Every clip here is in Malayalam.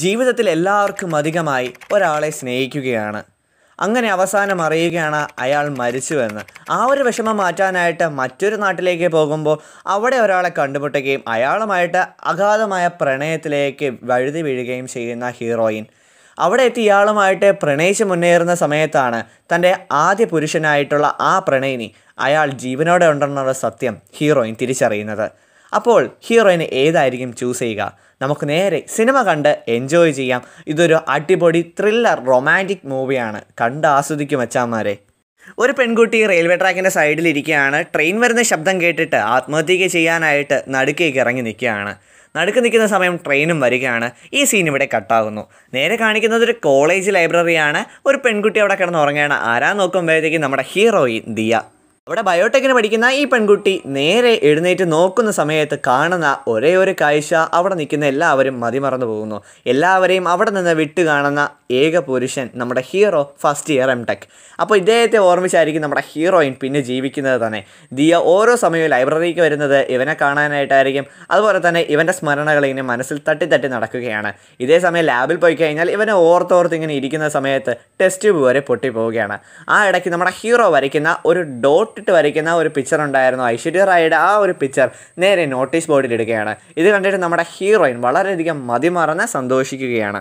ജീവിതത്തിൽ എല്ലാവർക്കും അധികമായി ഒരാളെ സ്നേഹിക്കുകയാണ് അങ്ങനെ അവസാനം അറിയുകയാണ് അയാൾ മരിച്ചുവെന്ന് ആ ഒരു വിഷമം മാറ്റാനായിട്ട് മറ്റൊരു നാട്ടിലേക്ക് പോകുമ്പോൾ അവിടെ ഒരാളെ കണ്ടുമുട്ടുകയും അയാളുമായിട്ട് അഗാധമായ പ്രണയത്തിലേക്ക് വഴുതി വീഴുകയും ചെയ്യുന്ന ഹീറോയിൻ അവിടെ എത്തി ഇയാളുമായിട്ട് പ്രണയിച്ച് മുന്നേറുന്ന സമയത്താണ് തൻ്റെ ആദ്യ പുരുഷനായിട്ടുള്ള ആ പ്രണയിനി അയാൾ ജീവനോടെ ഉണ്ടെന്നുള്ള സത്യം ഹീറോയിൻ തിരിച്ചറിയുന്നത് അപ്പോൾ ഹീറോയിൻ ഏതായിരിക്കും ചൂസ് ചെയ്യുക നമുക്ക് നേരെ സിനിമ കണ്ട് എൻജോയ് ചെയ്യാം ഇതൊരു അടിപൊളി ത്രില്ലർ റൊമാൻറ്റിക് മൂവിയാണ് കണ്ട് ആസ്വദിക്കും അച്ചാമാരെ ഒരു പെൺകുട്ടി റെയിൽവേ ട്രാക്കിൻ്റെ സൈഡിലിരിക്കുകയാണ് ട്രെയിൻ വരുന്ന ശബ്ദം കേട്ടിട്ട് ആത്മഹത്യക്ക് ചെയ്യാനായിട്ട് നടുക്കേക്ക് ഇറങ്ങി നിൽക്കുകയാണ് നടുക്ക് നിൽക്കുന്ന സമയം ട്രെയിനും വരികയാണ് ഈ സീൻ ഇവിടെ കട്ടാകുന്നു നേരെ കാണിക്കുന്നത് ഒരു കോളേജ് ലൈബ്രറിയാണ് ഒരു പെൺകുട്ടി അവിടെ കിടന്ന് ഉറങ്ങുകയാണ് ആരാ നോക്കുമ്പോഴത്തേക്കും നമ്മുടെ ഹീറോയിൻ ദിയ അവിടെ ബയോടെക്കിന് പഠിക്കുന്ന ഈ പെൺകുട്ടി നേരെ എഴുന്നേറ്റ് നോക്കുന്ന സമയത്ത് കാണുന്ന ഒരേ ഒരു കാഴ്ച അവിടെ നിൽക്കുന്ന എല്ലാവരും മതിമറന്നു പോകുന്നു എല്ലാവരെയും അവിടെ നിന്ന് വിട്ടു കാണുന്ന ഏക പുരുഷൻ നമ്മുടെ hero first year M tech അപ്പോൾ ഇദ്ദേഹത്തെ ഓർമ്മിച്ചായിരിക്കും നമ്മുടെ ഹീറോയിൻ പിന്നെ ജീവിക്കുന്നത് തന്നെ ദിയ ഓരോ സമയവും ലൈബ്രറിക്ക് വരുന്നത് ഇവനെ കാണാനായിട്ടായിരിക്കും അതുപോലെ തന്നെ ഇവൻ്റെ സ്മരണകൾ ഇങ്ങനെ മനസ്സിൽ തട്ടി തട്ടി നടക്കുകയാണ് ഇതേ സമയം ലാബിൽ പോയി കഴിഞ്ഞാൽ ഇവനെ ഓർത്തോർത്ത് ഇങ്ങനെ ഇരിക്കുന്ന സമയത്ത് ടെസ്റ്റ് ട്യൂബ് വരെ പൊട്ടിപ്പോവുകയാണ് ആ ഇടയ്ക്ക് നമ്മുടെ ഹീറോ വരയ്ക്കുന്ന ഒരു ഡോട്ട് തൊട്ടിട്ട് വരയ്ക്കുന്ന ഒരു പിക്ചർ ഉണ്ടായിരുന്നു ഐശ്വര്യ റായിയുടെ ആ ഒരു പിക്ചർ നേരെ നോട്ടീസ് ബോർഡിൽ ഇടുകയാണ് ഇത് കണ്ടിട്ട് നമ്മുടെ ഹീറോയിൻ വളരെയധികം മതിമറന്ന് സന്തോഷിക്കുകയാണ്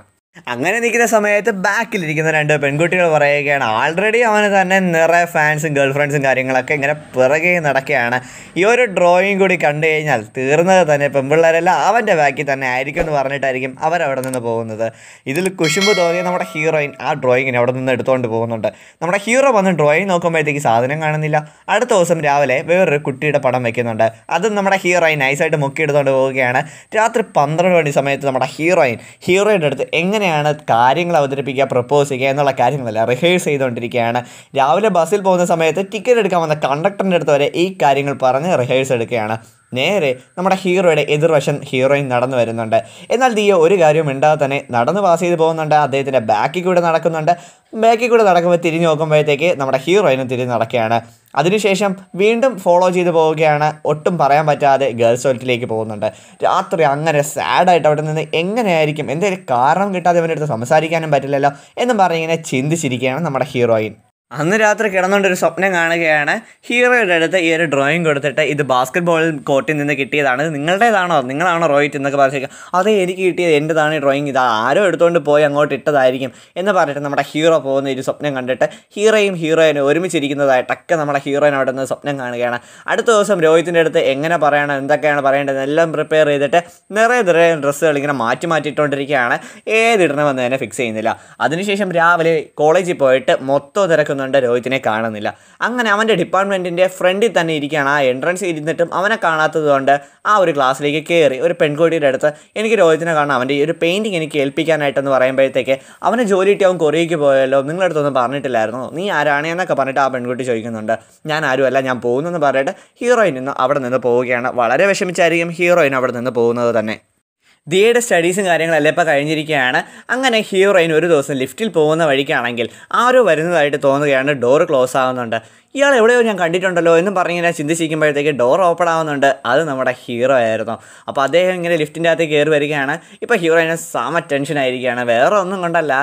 അങ്ങനെ നിൽക്കുന്ന സമയത്ത് ബാക്കിലിരിക്കുന്ന രണ്ട് പെൺകുട്ടികൾ പറയുകയാണ് ആൾറെഡി അവന് തന്നെ നിറയെ ഫാൻസും ഗേൾ ഫ്രണ്ട്സും കാര്യങ്ങളൊക്കെ ഇങ്ങനെ പിറകെ നടക്കുകയാണ് ഈ ഒരു ഡ്രോയിങ് കൂടി കണ്ടു കഴിഞ്ഞാൽ തീർന്നത് തന്നെ പെൺപിള്ളേരെല്ലാം അവൻ്റെ ബാക്കിൽ തന്നെ ആയിരിക്കും എന്ന് പറഞ്ഞിട്ടായിരിക്കും അവരവിടെ നിന്ന് പോകുന്നത് ഇതിൽ കുശുമ്പ് തോന്നിയ നമ്മുടെ ഹീറോയിൻ ആ ഡ്രോയിങ്ങിനെ അവിടെ നിന്ന് എടുത്തുകൊണ്ട് പോകുന്നുണ്ട് നമ്മുടെ ഹീറോ വന്ന് ഡ്രോയിങ് നോക്കുമ്പോഴത്തേക്ക് സാധനം കാണുന്നില്ല അടുത്ത ദിവസം രാവിലെ വേറൊരു കുട്ടിയുടെ പടം വയ്ക്കുന്നുണ്ട് അതും നമ്മുടെ ഹീറോയിൻ നൈസായിട്ട് മുക്കി എടുത്തുകൊണ്ട് പോവുകയാണ് രാത്രി പന്ത്രണ്ട് മണി സമയത്ത് നമ്മുടെ ഹീറോയിൻ ഹീറോയുടെ അടുത്ത് എങ്ങനെ എങ്ങനെയാണ് കാര്യങ്ങൾ അവതരിപ്പിക്കുക പ്രപ്പോസ് ചെയ്യുക എന്നുള്ള കാര്യങ്ങളെല്ലാം റിഹേഴ്സ് ചെയ്തുകൊണ്ടിരിക്കുകയാണ് രാവിലെ ബസ്സിൽ പോകുന്ന സമയത്ത് ടിക്കറ്റ് എടുക്കാൻ വന്ന കണ്ടക്ടറിൻ്റെ അടുത്ത് വരെ ഈ കാര്യങ്ങൾ പറഞ്ഞ് റിഹേഴ്സ് എടുക്കുകയാണ് നേരെ നമ്മുടെ ഹീറോയുടെ എതിർവശം ഹീറോയിൻ നടന്നു വരുന്നുണ്ട് എന്നാൽ ദിയോ ഒരു കാര്യവും മിണ്ടാതെ തന്നെ നടന്ന് പാസ് ചെയ്ത് പോകുന്നുണ്ട് അദ്ദേഹത്തിൻ്റെ ബാക്കിൽ കൂടെ നടക്കുന്നുണ്ട് ബാക്കിൽ കൂടെ നടക്കുമ്പോൾ തിരിഞ്ഞു നോക്കുമ്പോഴത്തേക്ക് നമ്മുടെ ഹീറോയിനും തിരിഞ്ഞ് നടക്കുകയാണ് അതിനുശേഷം വീണ്ടും ഫോളോ ചെയ്ത് പോവുകയാണ് ഒട്ടും പറയാൻ പറ്റാതെ ഗേൾസ് ടോയ്ലറ്റിലേക്ക് പോകുന്നുണ്ട് രാത്രി അങ്ങനെ സാഡായിട്ട് അവിടെ നിന്ന് എങ്ങനെയായിരിക്കും എന്തെങ്കിലും കാരണം കിട്ടാതെ അവൻ്റെ അടുത്ത് സംസാരിക്കാനും പറ്റില്ലല്ലോ എന്നും പറഞ്ഞിങ്ങനെ ചിന്തിച്ചിരിക്കുകയാണ് നമ്മുടെ ഹീറോയിൻ അന്ന് രാത്രി കിടന്നുകൊണ്ടൊരു സ്വപ്നം കാണുകയാണ് ഹീറോയുടെ അടുത്ത് ഈ ഒരു ഡ്രോയിങ് കൊടുത്തിട്ട് ഇത് ബാസ്കറ്റ്ബോൾ കോർട്ടിൽ നിന്ന് കിട്ടിയതാണ് നിങ്ങളുടേതാണോ നിങ്ങളാണോ റോയിറ്റ് എന്നൊക്കെ പറഞ്ഞിരിക്കുക അതേ എനിക്ക് കിട്ടിയത് എൻ്റെതാണ് ഈ ഡ്രോയിങ് ഇത് ആരോ എടുത്തുകൊണ്ട് പോയി അങ്ങോട്ട് ഇട്ടതായിരിക്കും എന്ന് പറഞ്ഞിട്ട് നമ്മുടെ ഹീറോ പോകുന്ന ഒരു സ്വപ്നം കണ്ടിട്ട് ഹീറോയും ഹീറോയിനും ഒരുമിച്ചിരിക്കുന്നതായിട്ടൊക്കെ നമ്മുടെ ഹീറോയിൻ അവിടെ നിന്ന് സ്വപ്നം കാണുകയാണ് അടുത്ത ദിവസം രോഹിത്തിൻ്റെ അടുത്ത് എങ്ങനെ പറയണം എന്തൊക്കെയാണ് പറയേണ്ടത് എല്ലാം പ്രിപ്പയർ ചെയ്തിട്ട് നിറയെ നിറയെ ഡ്രസ്സുകൾ ഇങ്ങനെ മാറ്റി മാറ്റിയിട്ടുകൊണ്ടിരിക്കുകയാണ് ഏതിടണമെന്ന് തന്നെ ഫിക്സ് ചെയ്യുന്നില്ല അതിനുശേഷം രാവിലെ കോളേജിൽ പോയിട്ട് മൊത്തം തിരക്കുന്ന പോകുന്നുണ്ട് രോഹിത്തിനെ കാണുന്നില്ല അങ്ങനെ അവൻ്റെ ഡിപ്പാർട്ട്മെൻറ്റിൻ്റെ ഫ്രണ്ടിൽ തന്നെ ഇരിക്കുകയാണ് ആ എൻട്രൻസ് ഇരുന്നിട്ടും അവനെ കാണാത്തത് കൊണ്ട് ആ ഒരു ക്ലാസ്സിലേക്ക് കയറി ഒരു പെൺകുട്ടിയുടെ അടുത്ത് എനിക്ക് രോഹിത്തിനെ കാണാം അവൻ്റെ ഒരു പെയിൻറ്റിങ് എനിക്ക് ഏൽപ്പിക്കാനായിട്ടെന്ന് പറയുമ്പോഴത്തേക്ക് അവനെ ജോലി കിട്ടി അവൻ കൊറിയയ്ക്ക് പോയല്ലോ നിങ്ങളുടെ അടുത്തൊന്നും പറഞ്ഞിട്ടില്ലായിരുന്നു നീ ആരാണ് എന്നൊക്കെ പറഞ്ഞിട്ട് ആ പെൺകുട്ടി ചോദിക്കുന്നുണ്ട് ഞാൻ ആരുമല്ല ഞാൻ പോകുന്നതെന്ന് പറഞ്ഞിട്ട് ഹീറോയിൻ നിന്ന് അവിടെ നിന്ന് പോവുകയാണ് വളരെ വിഷമിച്ചായിരിക്കും ഹീറോയിൻ അവിടെ നിന്ന് പോകുന്നത് തന്നെ ദിയയുടെ സ്റ്റഡീസും കാര്യങ്ങളെല്ലാം ഇപ്പോൾ കഴിഞ്ഞിരിക്കുകയാണ് അങ്ങനെ ഹീറോയിൻ ഒരു ദിവസം ലിഫ്റ്റിൽ പോകുന്ന വഴിക്കാണെങ്കിൽ ആരോ വരുന്നതായിട്ട് തോന്നുകയാണ് ഡോറ് ക്ലോസ് ആകുന്നുണ്ട് ഇയാൾ എവിടെയോ ഞാൻ കണ്ടിട്ടുണ്ടല്ലോ എന്നും ഞാൻ ചിന്തിച്ചിരിക്കുമ്പോഴത്തേക്ക് ഡോർ ഓപ്പൺ ആവുന്നുണ്ട് അത് നമ്മുടെ ഹീറോ ആയിരുന്നു അപ്പോൾ അദ്ദേഹം ഇങ്ങനെ ലിഫ്റ്റിൻ്റെ അകത്ത് കയറി വരികയാണ് ഇപ്പോൾ അതിനെ സാമ ആയിരിക്കുകയാണ് വേറെ ഒന്നും കൊണ്ടല്ല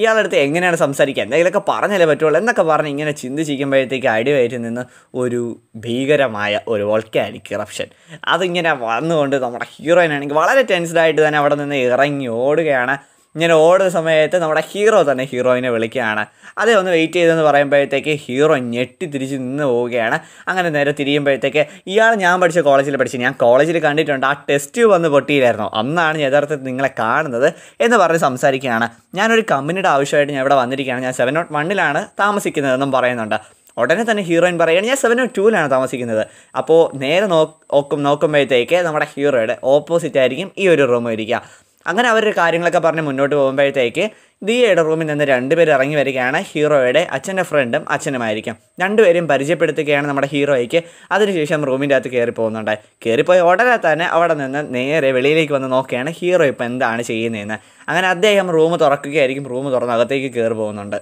ഇയാളടുത്ത് എങ്ങനെയാണ് സംസാരിക്കുക എന്തെങ്കിലുമൊക്കെ പറഞ്ഞല്ലേ പറ്റുള്ളൂ എന്നൊക്കെ പറഞ്ഞ് ഇങ്ങനെ ചിന്തിച്ചിരിക്കുമ്പോഴത്തേക്ക് അടിവയറ്റിൽ നിന്ന് ഒരു ഭീകരമായ ഒരു വോൾക്കാനിക് കറപ്ഷൻ അതിങ്ങനെ വന്നുകൊണ്ട് നമ്മുടെ ഹീറോയിനാണെങ്കിൽ വളരെ ടെൻസ്ഡായിട്ട് തന്നെ അവിടെ നിന്ന് ഇറങ്ങി ഓടുകയാണ് ഇങ്ങനെ ഓടുന്ന സമയത്ത് നമ്മുടെ ഹീറോ തന്നെ ഹീറോയിനെ വിളിക്കുകയാണ് അതേ ഒന്ന് വെയിറ്റ് ചെയ്തെന്ന് പറയുമ്പോഴത്തേക്ക് ഹീറോ ഞെട്ടി തിരിച്ച് നിന്ന് പോവുകയാണ് അങ്ങനെ നേരെ തിരിയുമ്പോഴത്തേക്ക് ഇയാൾ ഞാൻ പഠിച്ച കോളേജിൽ പഠിച്ച് ഞാൻ കോളേജിൽ കണ്ടിട്ടുണ്ട് ആ ടെസ്റ്റ് വന്ന് പൊട്ടിയില്ലായിരുന്നു അന്നാണ് യഥാർത്ഥത്തിൽ നിങ്ങളെ കാണുന്നത് എന്ന് പറഞ്ഞ് സംസാരിക്കുകയാണ് ഞാനൊരു കമ്പനിയുടെ ആവശ്യമായിട്ട് ഞാൻ ഇവിടെ വന്നിരിക്കുകയാണ് ഞാൻ സെവൻ നോട്ട് വണ്ണിലാണ് താമസിക്കുന്നതെന്നും പറയുന്നുണ്ട് ഉടനെ തന്നെ ഹീറോയിൻ പറയുകയാണ് ഞാൻ സെവൻ ടൂവിലാണ് oh താമസിക്കുന്നത് അപ്പോൾ നേരെ നോക്കും നോക്കുമ്പോഴത്തേക്ക് നമ്മുടെ ഹീറോയുടെ ഓപ്പോസിറ്റ് ആയിരിക്കും ഈ ഒരു റൂം ഇരിക്കുക അങ്ങനെ അവരുടെ കാര്യങ്ങളൊക്കെ പറഞ്ഞ് മുന്നോട്ട് പോകുമ്പോഴത്തേക്ക് ദിയയുടെ റൂമിൽ നിന്ന് രണ്ടുപേർ ഇറങ്ങി വരികയാണ് ഹീറോയുടെ അച്ഛൻ്റെ ഫ്രണ്ടും അച്ഛനുമായിരിക്കും രണ്ടുപേരും പരിചയപ്പെടുത്തുകയാണ് നമ്മുടെ ഹീറോയ്ക്ക് അതിനുശേഷം റൂമിൻ്റെ അകത്ത് കയറി പോകുന്നുണ്ട് കയറിപ്പോയി ഉടനെ തന്നെ അവിടെ നിന്ന് നേരെ വെളിയിലേക്ക് വന്ന് നോക്കുകയാണ് ഹീറോ ഇപ്പോൾ എന്താണ് ചെയ്യുന്നതെന്ന് അങ്ങനെ അദ്ദേഹം റൂം തുറക്കുകയായിരിക്കും റൂം തുറന്ന് അകത്തേക്ക് കയറി പോകുന്നുണ്ട്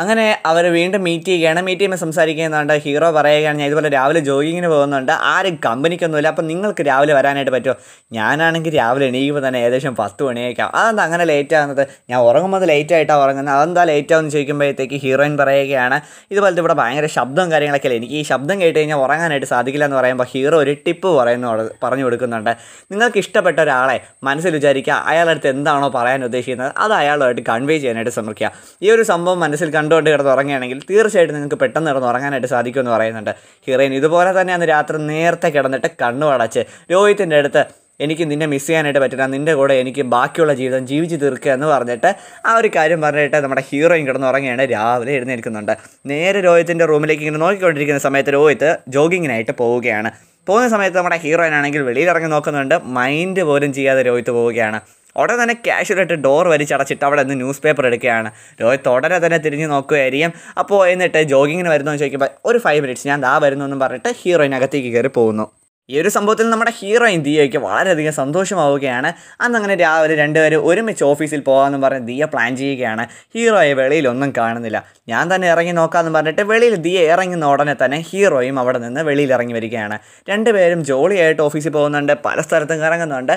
അങ്ങനെ അവർ വീണ്ടും മീറ്റ് ചെയ്യുകയാണ് മീറ്റ് ചെയ്യുമ്പോൾ സംസാരിക്കുന്നുണ്ട് ഹീറോ പറയുകയാണ് ഞാൻ ഇതുപോലെ രാവിലെ ജോഗിങ്ങിന് പോകുന്നുണ്ട് ആരും കമ്പനിക്കൊന്നുമില്ല അപ്പം നിങ്ങൾക്ക് രാവിലെ വരാനായിട്ട് പറ്റുമോ ഞാനാണെങ്കിൽ രാവിലെ എണീക്കുമ്പോൾ തന്നെ ഏകദേശം പത്ത് മണിയേക്കാം അതെന്താ അങ്ങനെ ലേറ്റ് ആകുന്നത് ഞാൻ ഉറങ്ങുമ്പോൾ ലേറ്റ് ആയിട്ടാണ് ഉറങ്ങുന്നത് അതെന്താ ലേറ്റ് ചോദിക്കുമ്പോഴത്തേക്ക് ഹീറോയിൻ പറയുകയാണ് ഇതുപോലത്തെ ഇവിടെ ഭയങ്കര ശബ്ദവും കാര്യങ്ങളൊക്കെ എനിക്ക് ഈ ശബ്ദം കേട്ട് കഴിഞ്ഞാൽ ഉറങ്ങാനായിട്ട് സാധിക്കില്ല എന്ന് പറയുമ്പോൾ ഹീറോ ഒരു ടിപ്പ് പറയുന്നു പറഞ്ഞു കൊടുക്കുന്നുണ്ട് നിങ്ങൾക്ക് ഇഷ്ടപ്പെട്ട ഒരാളെ മനസ്സിൽ വിചാരിക്കുക അയാളടുത്ത് എന്താണോ പറയാൻ ഉദ്ദേശിക്കുന്നത് അത് അയാളുമായിട്ട് കൺവേ ചെയ്യാനായിട്ട് ശ്രമിക്കുക ഈ ഒരു സംഭവം മനസ്സിൽ കണ്ടുകൊണ്ട് കിടന്ന് ഉറങ്ങുകയാണെങ്കിൽ തീർച്ചയായിട്ടും നിങ്ങൾക്ക് പെട്ടെന്ന് കിടന്ന് ഉറങ്ങാനായിട്ട് സാധിക്കുമെന്ന് പറയുന്നുണ്ട് ഹീറോയിൻ ഇതുപോലെ തന്നെ അന്ന് രാത്രി നേരത്തെ കിടന്നിട്ട് കണ്ണു അടച്ച് രോഹിത്തിൻ്റെ അടുത്ത് എനിക്ക് നിന്നെ മിസ് ചെയ്യാനായിട്ട് പറ്റില്ല നിൻ്റെ കൂടെ എനിക്ക് ബാക്കിയുള്ള ജീവിതം ജീവിച്ച് തീർക്കുക എന്ന് പറഞ്ഞിട്ട് ആ ഒരു കാര്യം പറഞ്ഞിട്ട് നമ്മുടെ ഹീറോയിൻ കിടന്ന് ഉറങ്ങിയാണ് രാവിലെ എഴുന്നേൽക്കുന്നുണ്ട് നേരെ രോഹിത്തിൻ്റെ റൂമിലേക്ക് ഇങ്ങനെ നോക്കിക്കൊണ്ടിരിക്കുന്ന സമയത്ത് രോഹിത്ത് ജോഗിങ്ങിനായിട്ട് പോവുകയാണ് പോകുന്ന സമയത്ത് നമ്മുടെ ഹീറോയിൻ ആണെങ്കിൽ വെളിയിൽ ഇറങ്ങി നോക്കുന്നുണ്ട് മൈൻഡ് പോലും ചെയ്യാതെ രോഹിത്ത് പോവുകയാണ് ഉടനെ തന്നെ ക്യാഷ്വലായിട്ട് ഡോർ വലിച്ചടച്ചിട്ട് അവിടെ നിന്ന് ന്യൂസ് പേപ്പർ എടുക്കുകയാണ് രോഹിത് ഉടനെ തന്നെ തിരിഞ്ഞ് നോക്കുകയായിരിക്കും അപ്പോൾ എന്നിട്ട് ജോഗിങ്ങിന് വരുന്നു എന്ന് ചോദിക്കുമ്പോൾ ഒരു ഫൈവ് മിനിറ്റ്സ് ഞാൻ ദാ വരുന്നു എന്ന് പറഞ്ഞിട്ട് അകത്തേക്ക് കയറി പോകുന്നു ഈ ഒരു സംഭവത്തിൽ നമ്മുടെ ഹീറോയിൻ ദിയയ്ക്ക് വളരെയധികം സന്തോഷമാവുകയാണ് അന്നങ്ങനെ രാവിലെ രണ്ടുപേരും ഒരുമിച്ച് ഓഫീസിൽ പോകാമെന്ന് പറഞ്ഞ് ദിയ പ്ലാൻ ചെയ്യുകയാണ് ഹീറോയെ വെളിയിലൊന്നും കാണുന്നില്ല ഞാൻ തന്നെ ഇറങ്ങി നോക്കാമെന്ന് പറഞ്ഞിട്ട് വെളിയിൽ ദിയ ഇറങ്ങുന്ന ഉടനെ തന്നെ ഹീറോയും അവിടെ നിന്ന് വെളിയിൽ ഇറങ്ങി വരികയാണ് രണ്ടുപേരും ജോളിയായിട്ട് ഓഫീസിൽ പോകുന്നുണ്ട് പല സ്ഥലത്തും ഇറങ്ങുന്നുണ്ട്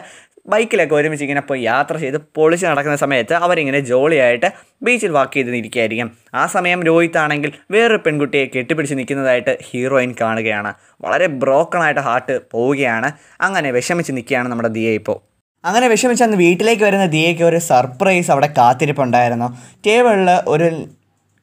ബൈക്കിലൊക്കെ ഒരുമിച്ച് ഇങ്ങനെ പോയി യാത്ര ചെയ്ത് പൊളിച്ച് നടക്കുന്ന സമയത്ത് അവരിങ്ങനെ ജോളിയായിട്ട് ബീച്ചിൽ വാക്ക് ചെയ്ത് നിൽക്കുകയായിരിക്കും ആ സമയം ആണെങ്കിൽ വേറൊരു പെൺകുട്ടിയെ കെട്ടിപ്പിടിച്ച് നിൽക്കുന്നതായിട്ട് ഹീറോയിൻ കാണുകയാണ് വളരെ ബ്രോക്കണായിട്ട് ഹാർട്ട് പോവുകയാണ് അങ്ങനെ വിഷമിച്ച് നിൽക്കുകയാണ് നമ്മുടെ ദിയ ഇപ്പോൾ അങ്ങനെ വിഷമിച്ചന്ന് വീട്ടിലേക്ക് വരുന്ന ദിയയ്ക്ക് ഒരു സർപ്രൈസ് അവിടെ കാത്തിരിപ്പുണ്ടായിരുന്നു ടേബിളിൽ ഒരു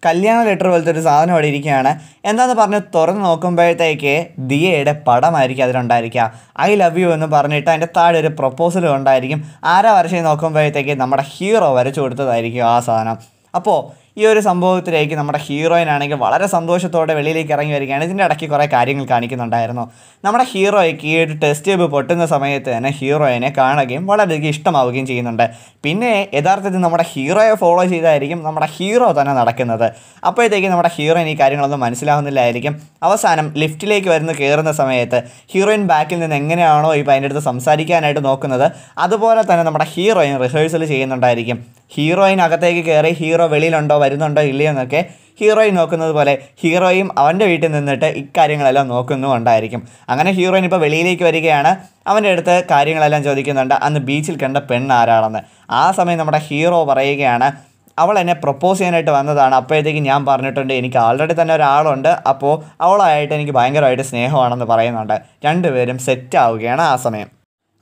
കല്യാണ ലെറ്റർ പോലത്തെ ഒരു സാധനം അവിടെ ഇരിക്കുകയാണ് എന്താണെന്ന് പറഞ്ഞ് തുറന്ന് നോക്കുമ്പോഴത്തേക്ക് ദിയയുടെ പടമായിരിക്കും അതിലുണ്ടായിരിക്കുക ഐ ലവ് യു എന്ന് പറഞ്ഞിട്ട് അതിൻ്റെ താഴെ ഒരു പ്രപ്പോസലും ഉണ്ടായിരിക്കും ആരാ വരച്ചു നോക്കുമ്പോഴത്തേക്ക് നമ്മുടെ ഹീറോ വരച്ചു കൊടുത്തതായിരിക്കും ആ സാധനം അപ്പോൾ ഈ ഒരു സംഭവത്തിലേക്ക് നമ്മുടെ ഹീറോയിൻ ആണെങ്കിൽ വളരെ സന്തോഷത്തോടെ വെളിയിലേക്ക് ഇറങ്ങി വരികയാണ് ഇതിൻ്റെ ഇടയ്ക്ക് കുറേ കാര്യങ്ങൾ കാണിക്കുന്നുണ്ടായിരുന്നു നമ്മുടെ ഹീറോയ്ക്ക് ഈ ഒരു ടെസ്റ്റ് ട്യൂബ് പൊട്ടുന്ന സമയത്ത് തന്നെ ഹീറോയിനെ കാണുകയും വളരെയധികം ഇഷ്ടമാവുകയും ചെയ്യുന്നുണ്ട് പിന്നെ യഥാർത്ഥത്തിൽ നമ്മുടെ ഹീറോയെ ഫോളോ ചെയ്തായിരിക്കും നമ്മുടെ ഹീറോ തന്നെ നടക്കുന്നത് അപ്പോഴത്തേക്കും നമ്മുടെ ഹീറോയിൻ ഈ കാര്യങ്ങളൊന്നും മനസ്സിലാവുന്നില്ലായിരിക്കും അവസാനം ലിഫ്റ്റിലേക്ക് വരുന്ന കയറുന്ന സമയത്ത് ഹീറോയിൻ ബാക്കിൽ നിന്ന് എങ്ങനെയാണോ ഇപ്പോൾ അതിൻ്റെ അടുത്ത് സംസാരിക്കാനായിട്ട് നോക്കുന്നത് അതുപോലെ തന്നെ നമ്മുടെ ഹീറോയിൻ റിഹേഴ്സൽ ചെയ്യുന്നുണ്ടായിരിക്കും ഹീറോയിൻ അകത്തേക്ക് കയറി ഹീറോ വെളിയിലുണ്ടോ വരുന്നുണ്ടോ ഇല്ലയോ എന്നൊക്കെ ഹീറോയിൻ നോക്കുന്നത് പോലെ ഹീറോയും അവൻ്റെ വീട്ടിൽ നിന്നിട്ട് ഇക്കാര്യങ്ങളെല്ലാം നോക്കുന്നുമുണ്ടായിരിക്കും അങ്ങനെ ഹീറോയിൻ ഇപ്പോൾ വെളിയിലേക്ക് വരികയാണ് അവൻ്റെ അടുത്ത് കാര്യങ്ങളെല്ലാം ചോദിക്കുന്നുണ്ട് അന്ന് ബീച്ചിൽ കണ്ട പെണ്ണ് ആരാണെന്ന് ആ സമയം നമ്മുടെ ഹീറോ പറയുകയാണ് അവൾ എന്നെ പ്രപ്പോസ് ചെയ്യാനായിട്ട് വന്നതാണ് അപ്പോഴത്തേക്ക് ഞാൻ പറഞ്ഞിട്ടുണ്ട് എനിക്ക് ആൾറെഡി തന്നെ ഒരാളുണ്ട് അപ്പോൾ അവളായിട്ട് എനിക്ക് ഭയങ്കരമായിട്ട് സ്നേഹമാണെന്ന് പറയുന്നുണ്ട് രണ്ടുപേരും സെറ്റ് ആവുകയാണ് ആ സമയം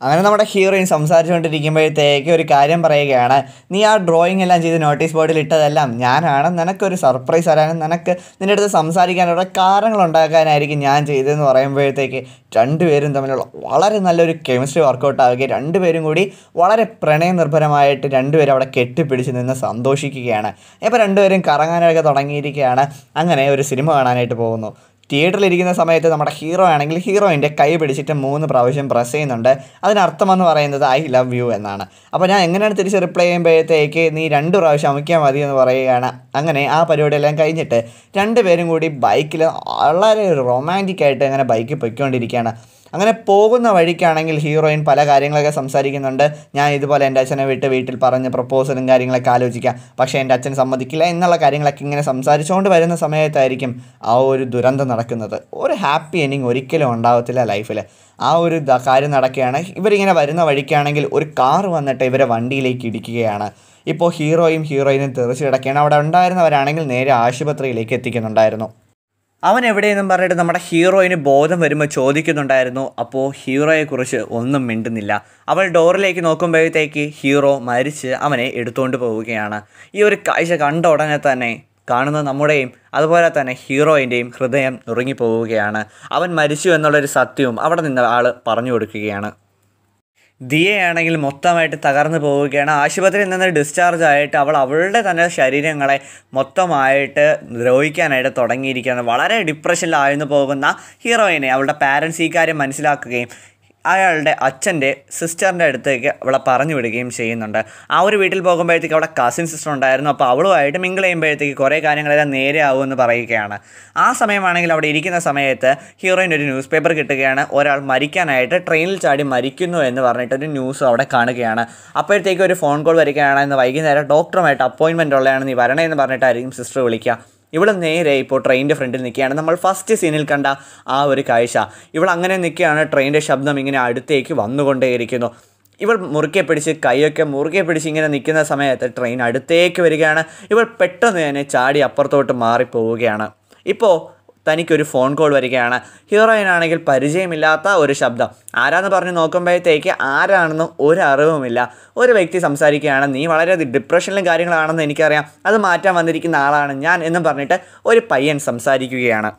അങ്ങനെ നമ്മുടെ ഹീറോയിൻ സംസാരിച്ചുകൊണ്ടിരിക്കുമ്പോഴത്തേക്ക് ഒരു കാര്യം പറയുകയാണ് നീ ആ ഡ്രോയിങ് എല്ലാം ചെയ്ത് നോട്ടീസ് ബോർഡിൽ ഇട്ടതെല്ലാം ഞാനാണ് നിനക്കൊരു സർപ്രൈസ് തരാനും നിനക്ക് നിൻ്റെ അടുത്ത് സംസാരിക്കാനുള്ള കാരണങ്ങൾ ഉണ്ടാക്കാനായിരിക്കും ഞാൻ ചെയ്തതെന്ന് പറയുമ്പോഴത്തേക്ക് രണ്ടുപേരും തമ്മിലുള്ള വളരെ നല്ലൊരു കെമിസ്ട്രി വർക്കൗട്ട് ആവുകയും രണ്ടുപേരും കൂടി വളരെ പ്രണയനിർഭരമായിട്ട് രണ്ടുപേരും അവിടെ കെട്ടിപ്പിടിച്ച് നിന്ന് സന്തോഷിക്കുകയാണ് ഇപ്പോൾ രണ്ടുപേരും കറങ്ങാനൊക്കെ തുടങ്ങിയിരിക്കുകയാണ് അങ്ങനെ ഒരു സിനിമ കാണാനായിട്ട് പോകുന്നു തിയേറ്ററിലിരിക്കുന്ന സമയത്ത് നമ്മുടെ ഹീറോ ആണെങ്കിൽ ഹീറോയിൻ്റെ കൈ പിടിച്ചിട്ട് മൂന്ന് പ്രാവശ്യം പ്രസ് ചെയ്യുന്നുണ്ട് അതിനർത്ഥമെന്ന് പറയുന്നത് ഐ ലവ് യു എന്നാണ് അപ്പോൾ ഞാൻ എങ്ങനെയാണ് തിരിച്ച് റിപ്ലൈ ചെയ്യുമ്പോഴത്തേക്ക് നീ രണ്ട് പ്രാവശ്യം അമിക്കാൻ മതി എന്ന് പറയുകയാണ് അങ്ങനെ ആ പരിപാടിയെല്ലാം കഴിഞ്ഞിട്ട് രണ്ടുപേരും കൂടി ബൈക്കിൽ വളരെ റൊമാൻറ്റിക്കായിട്ട് ആയിട്ട് അങ്ങനെ ബൈക്കിൽ പൊയ്ക്കൊണ്ടിരിക്കുകയാണ് അങ്ങനെ പോകുന്ന വഴിക്കാണെങ്കിൽ ഹീറോയിൻ പല കാര്യങ്ങളൊക്കെ സംസാരിക്കുന്നുണ്ട് ഞാൻ ഇതുപോലെ എൻ്റെ അച്ഛനെ വിട്ട് വീട്ടിൽ പറഞ്ഞ് പ്രപ്പോസലും കാര്യങ്ങളൊക്കെ ആലോചിക്കാം പക്ഷേ എൻ്റെ അച്ഛൻ സമ്മതിക്കില്ല എന്നുള്ള കാര്യങ്ങളൊക്കെ ഇങ്ങനെ സംസാരിച്ചുകൊണ്ട് വരുന്ന സമയത്തായിരിക്കും ആ ഒരു ദുരന്തം നടക്കുന്നത് ഒരു ഹാപ്പി എൻഡിങ് ഒരിക്കലും ഉണ്ടാകത്തില്ല ലൈഫിൽ ആ ഒരു കാര്യം നടക്കുകയാണ് ഇവരിങ്ങനെ വരുന്ന വഴിക്കാണെങ്കിൽ ഒരു കാർ വന്നിട്ട് ഇവരെ വണ്ടിയിലേക്ക് ഇടിക്കുകയാണ് ഇപ്പോൾ ഹീറോയും ഹീറോയിനും തെറിച്ച് കിടക്കുകയാണ് അവിടെ ഉണ്ടായിരുന്നവരാണെങ്കിൽ നേരെ ആശുപത്രിയിലേക്ക് എത്തിക്കുന്നുണ്ടായിരുന്നു അവൻ എവിടെയെന്നും പറഞ്ഞിട്ട് നമ്മുടെ ഹീറോയിന് ബോധം വരുമ്പോൾ ചോദിക്കുന്നുണ്ടായിരുന്നു അപ്പോൾ ഹീറോയെക്കുറിച്ച് ഒന്നും മിണ്ടുന്നില്ല അവൾ ഡോറിലേക്ക് നോക്കുമ്പോഴത്തേക്ക് ഹീറോ മരിച്ച് അവനെ എടുത്തുകൊണ്ട് പോവുകയാണ് ഈ ഒരു കാഴ്ച കണ്ട ഉടനെ തന്നെ കാണുന്ന നമ്മുടെയും അതുപോലെ തന്നെ ഹീറോയിൻ്റെയും ഹൃദയം നുറുങ്ങിപ്പോവുകയാണ് അവൻ മരിച്ചു എന്നുള്ളൊരു സത്യവും അവിടെ നിന്ന് ആൾ പറഞ്ഞു കൊടുക്കുകയാണ് ദിയയാണെങ്കിൽ മൊത്തമായിട്ട് തകർന്നു പോവുകയാണ് ആശുപത്രിയിൽ നിന്ന് ഡിസ്ചാർജ് ആയിട്ട് അവൾ അവളുടെ തന്നെ ശരീരങ്ങളെ മൊത്തമായിട്ട് ദ്രോഹിക്കാനായിട്ട് തുടങ്ങിയിരിക്കുകയാണ് വളരെ ഡിപ്രഷനിലായിരുന്നു പോകുന്ന ഹീറോയിനെ അവളുടെ പാരൻസ് ഈ കാര്യം മനസ്സിലാക്കുകയും അയാളുടെ അച്ഛൻ്റെ സിസ്റ്ററിൻ്റെ അടുത്തേക്ക് അവളെ പറഞ്ഞു വിടുകയും ചെയ്യുന്നുണ്ട് ആ ഒരു വീട്ടിൽ പോകുമ്പോഴത്തേക്ക് അവിടെ കസിൻ സിസ്റ്റർ ഉണ്ടായിരുന്നു അപ്പോൾ അവളുമായിട്ട് മിങ്കിൾ ചെയ്യുമ്പോഴത്തേക്ക് കുറേ കാര്യങ്ങളെല്ലാം നേരെ ആവുമെന്ന് പറയുകയാണ് ആ സമയമാണെങ്കിൽ അവിടെ ഇരിക്കുന്ന സമയത്ത് ഹീറോയിൻ ഒരു ന്യൂസ് പേപ്പർ കിട്ടുകയാണ് ഒരാൾ മരിക്കാനായിട്ട് ട്രെയിനിൽ ചാടി മരിക്കുന്നു എന്ന് പറഞ്ഞിട്ടൊരു ന്യൂസ് അവിടെ കാണുകയാണ് അപ്പോഴത്തേക്ക് ഒരു ഫോൺ കോൾ വരികയാണ് ഇന്ന് വൈകുന്നേരം ഡോക്ടറുമായിട്ട് അപ്പോയിൻമെൻ്റ് ഉള്ളതാണ് നീ വരണേ എന്ന് പറഞ്ഞിട്ടായിരിക്കും സിസ്റ്റർ വിളിക്കുക ഇവിടെ നേരെ ഇപ്പോൾ ട്രെയിനിൻ്റെ ഫ്രണ്ടിൽ നിൽക്കുകയാണ് നമ്മൾ ഫസ്റ്റ് സീനിൽ കണ്ട ആ ഒരു കാഴ്ച ഇവിടെ അങ്ങനെ നിൽക്കുകയാണ് ട്രെയിനിൻ്റെ ശബ്ദം ഇങ്ങനെ അടുത്തേക്ക് വന്നുകൊണ്ടേയിരിക്കുന്നു ഇവൾ മുറുക്കെ പിടിച്ച് കൈയൊക്കെ മുറുകെ പിടിച്ച് ഇങ്ങനെ നിൽക്കുന്ന സമയത്ത് ട്രെയിൻ അടുത്തേക്ക് വരികയാണ് ഇവൾ പെട്ടെന്ന് തന്നെ ചാടി അപ്പുറത്തോട്ട് മാറിപ്പോവുകയാണ് ഇപ്പോൾ തനിക്കൊരു ഫോൺ കോൾ വരികയാണ് ഹീറോയിനാണെങ്കിൽ പരിചയമില്ലാത്ത ഒരു ശബ്ദം ആരാന്ന് പറഞ്ഞ് നോക്കുമ്പോഴത്തേക്ക് ആരാണെന്നും ഒരു അറിവുമില്ല ഒരു വ്യക്തി സംസാരിക്കുകയാണ് നീ വളരെ ഡിപ്രഷനിലും കാര്യങ്ങളാണെന്ന് എനിക്കറിയാം അത് മാറ്റാൻ വന്നിരിക്കുന്ന ആളാണ് ഞാൻ എന്നും പറഞ്ഞിട്ട് ഒരു പയ്യൻ സംസാരിക്കുകയാണ്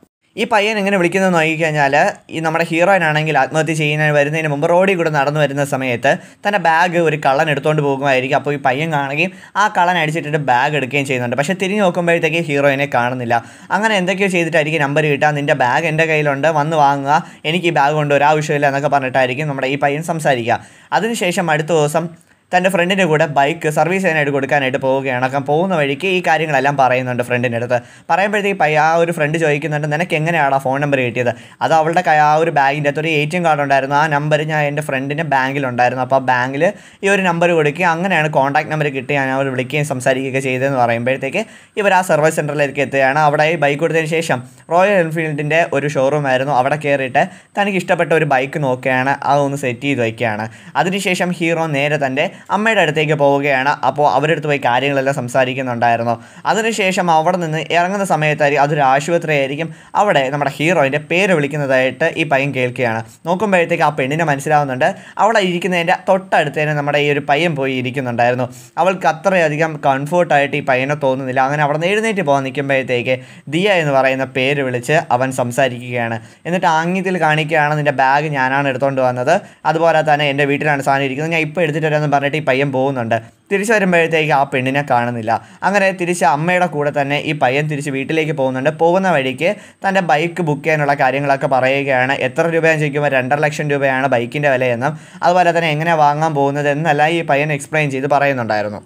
ഈ പയ്യൻ എങ്ങനെ വിളിക്കുന്നത് കഴിഞ്ഞാൽ ഈ നമ്മുടെ ഹീറോയിൻ ആണെങ്കിൽ ആത്മഹത്യ ചെയ്യുന്നതിന് വരുന്നതിന് മുമ്പ് റോഡിൽ കൂടെ നടന്നു വരുന്ന സമയത്ത് തൻ്റെ ബാഗ് ഒരു കള്ളൻ എടുത്തുകൊണ്ട് പോകുമായിരിക്കും അപ്പോൾ ഈ പയ്യൻ കാണുകയും ആ കള്ളൻ അടിച്ചിട്ടിട്ട് ബാഗ് എടുക്കുകയും ചെയ്യുന്നുണ്ട് പക്ഷേ തിരിഞ്ഞു നോക്കുമ്പോഴത്തേക്ക് ഹീറോയിനെ കാണുന്നില്ല അങ്ങനെ എന്തൊക്കെയോ ചെയ്തിട്ടായിരിക്കും നമ്പർ കിട്ടുക നിൻ്റെ ബാഗ് എൻ്റെ കയ്യിലുണ്ട് വന്ന് വാങ്ങുക എനിക്ക് ഈ ബാഗ് കൊണ്ട് ഒരാവശ്യമില്ല എന്നൊക്കെ പറഞ്ഞിട്ടായിരിക്കും നമ്മുടെ ഈ പയ്യൻ സംസാരിക്കുക അതിനുശേഷം അടുത്ത ദിവസം തൻ്റെ ഫ്രണ്ടിൻ്റെ കൂടെ ബൈക്ക് സർവീസ് ചെയ്യാനായിട്ട് കൊടുക്കാനായിട്ട് പോവുകയാണ് അപ്പം പോകുന്ന വഴിക്ക് ഈ കാര്യങ്ങളെല്ലാം പറയുന്നുണ്ട് ഫ്രണ്ടിൻ്റെ അടുത്ത് പറയുമ്പോഴത്തേക്ക് പയ്യ ആ ഒരു ഫ്രണ്ട് ചോദിക്കുന്നുണ്ട് നിനക്ക് എങ്ങനെയാണ് ആ ഫോൺ നമ്പർ കിട്ടിയത് അത് അവളുടെ ആ ഒരു ബാഗിൻ്റെ അകത്ത് ഒരു എ ടി എം കാർഡ് ഉണ്ടായിരുന്നു ആ നമ്പർ ഞാൻ എൻ്റെ ഫ്രണ്ടിൻ്റെ ബാങ്കിലുണ്ടായിരുന്നു അപ്പോൾ ആ ബാങ്കിൽ ഈ ഒരു നമ്പർ കൊടുക്കുകയും അങ്ങനെയാണ് കോൺടാക്ട് നമ്പർ കിട്ടി ഞാൻ അവർ വിളിക്കുകയും സംസാരിക്കുകയൊക്കെ ചെയ്തതെന്ന് പറയുമ്പോഴത്തേക്ക് ഇവർ ആ സർവീസ് സെൻറ്ററിലേക്ക് എത്തുകയാണ് അവിടെ ഈ ബൈക്ക് കൊടുത്തതിന് ശേഷം റോയൽ എൻഫീൽഡിൻ്റെ ഒരു ഷോറൂം ആയിരുന്നു അവിടെ കയറിയിട്ട് തനിക്ക് ഇഷ്ടപ്പെട്ട ഒരു ബൈക്ക് നോക്കുകയാണ് അതൊന്ന് സെറ്റ് ചെയ്ത് വയ്ക്കുകയാണ് അതിനുശേഷം ഹീറോ നേരെ തൻ്റെ അമ്മയുടെ അടുത്തേക്ക് പോവുകയാണ് അപ്പോൾ അവരുടെ അടുത്ത് പോയി കാര്യങ്ങളെല്ലാം സംസാരിക്കുന്നുണ്ടായിരുന്നു അതിനുശേഷം അവിടെ നിന്ന് ഇറങ്ങുന്ന സമയത്തായിരിക്കും അതൊരു ആശുപത്രി ആയിരിക്കും അവിടെ നമ്മുടെ ഹീറോയിൻ്റെ പേര് വിളിക്കുന്നതായിട്ട് ഈ പയ്യൻ കേൾക്കുകയാണ് നോക്കുമ്പോഴത്തേക്ക് ആ പെണ്ണിനെ മനസ്സിലാവുന്നുണ്ട് അവിടെ ഇരിക്കുന്നതിൻ്റെ തൊട്ടടുത്ത് തന്നെ നമ്മുടെ ഈ ഒരു പയ്യൻ പോയി ഇരിക്കുന്നുണ്ടായിരുന്നു അവൾക്ക് അത്രയധികം കംഫോർട്ടായിട്ട് ഈ പയ്യനെ തോന്നുന്നില്ല അങ്ങനെ അവിടെ നിന്ന് എഴുന്നേറ്റ് പോകാൻ നിൽക്കുമ്പോഴത്തേക്ക് ദിയ എന്ന് പറയുന്ന പേര് വിളിച്ച് അവൻ സംസാരിക്കുകയാണ് എന്നിട്ട് ആംഗ്യത്തിൽ കാണിക്കുകയാണ് നിൻ്റെ ബാഗ് ഞാനാണ് എടുത്തുകൊണ്ട് വന്നത് അതുപോലെ തന്നെ എൻ്റെ വീട്ടിലാണ് സാധനം ഇരിക്കുന്നത് ഞാൻ ഇപ്പോൾ എടുത്തിട്ട് വരാമെന്ന് പറഞ്ഞ് ആയിട്ട് ഈ പയ്യൻ പോകുന്നുണ്ട് തിരിച്ചു വരുമ്പോഴത്തേക്ക് ആ പെണ്ണിനെ കാണുന്നില്ല അങ്ങനെ തിരിച്ച് അമ്മയുടെ കൂടെ തന്നെ ഈ പയ്യൻ തിരിച്ച് വീട്ടിലേക്ക് പോകുന്നുണ്ട് പോകുന്ന വഴിക്ക് തൻ്റെ ബൈക്ക് ബുക്ക് ചെയ്യാനുള്ള കാര്യങ്ങളൊക്കെ പറയുകയാണ് എത്ര രൂപയാണ് ചോദിക്കുമ്പോൾ രണ്ടര ലക്ഷം രൂപയാണ് ബൈക്കിൻ്റെ വിലയെന്നും അതുപോലെ തന്നെ എങ്ങനെ വാങ്ങാൻ പോകുന്നത് എന്നെല്ലാം ഈ പയ്യൻ എക്സ്പ്ലെയിൻ ചെയ്ത് പറയുന്നുണ്ടായിരുന്നു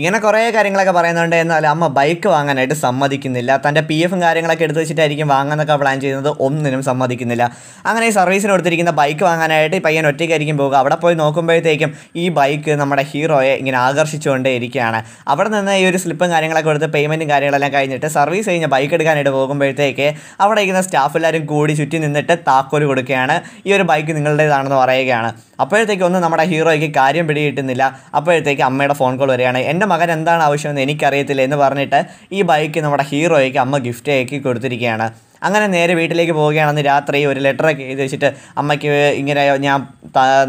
ഇങ്ങനെ കുറേ കാര്യങ്ങളൊക്കെ പറയുന്നുണ്ട് എന്നാൽ അമ്മ ബൈക്ക് വാങ്ങാനായിട്ട് സമ്മതിക്കുന്നില്ല തൻ്റെ പി എഫും കാര്യങ്ങളൊക്കെ എടുത്ത് വെച്ചിട്ടായിരിക്കും വാങ്ങാനൊക്കെ പ്ലാൻ ചെയ്യുന്നത് ഒന്നിനും സമ്മതിക്കുന്നില്ല അങ്ങനെ ഈ സർവീസിന് കൊടുത്തിരിക്കുന്ന ബൈക്ക് വാങ്ങാനായിട്ട് പയ്യൻ ഒറ്റയ്ക്കായിരിക്കും പോകുക അവിടെ പോയി നോക്കുമ്പോഴത്തേക്കും ഈ ബൈക്ക് നമ്മുടെ ഹീറോയെ ഇങ്ങനെ ആകർഷിച്ചുകൊണ്ടേ ഇരിക്കുകയാണ് അവിടെ നിന്ന് ഈ ഒരു സ്ലിപ്പും കാര്യങ്ങളൊക്കെ കൊടുത്ത് പേയ്മെൻറ്റും കാര്യങ്ങളെല്ലാം കഴിഞ്ഞിട്ട് സർവീസ് കഴിഞ്ഞ് ബൈക്ക് എടുക്കാനായിട്ട് പോകുമ്പോഴത്തേക്ക് അവിടെ ഇരിക്കുന്ന സ്റ്റാഫ് എല്ലാവരും കൂടി ചുറ്റി നിന്നിട്ട് താക്കോൽ കൊടുക്കുകയാണ് ഈ ഒരു ബൈക്ക് നിങ്ങളുടേതാണെന്ന് പറയുകയാണ് അപ്പോഴത്തേക്കൊന്നും നമ്മുടെ ഹീറോയ്ക്ക് കാര്യം പിടികിട്ടുന്നില്ല അപ്പോഴത്തേക്ക് അമ്മയുടെ ഫോൺ കോൾ വരികയാണ് എൻ്റെ മകൻ എന്താണ് ആവശ്യമെന്ന് എനിക്കറിയത്തില്ല എന്ന് പറഞ്ഞിട്ട് ഈ ബൈക്ക് നമ്മുടെ ഹീറോയ്ക്ക് അമ്മ ഗിഫ്റ്റ് ആക്കി കൊടുത്തിരിക്കുകയാണ് അങ്ങനെ നേരെ വീട്ടിലേക്ക് പോവുകയാണെന്ന് രാത്രി ഒരു ലെറ്ററൊക്കെ എഴുതി വെച്ചിട്ട് അമ്മയ്ക്ക് ഇങ്ങനെ ഞാൻ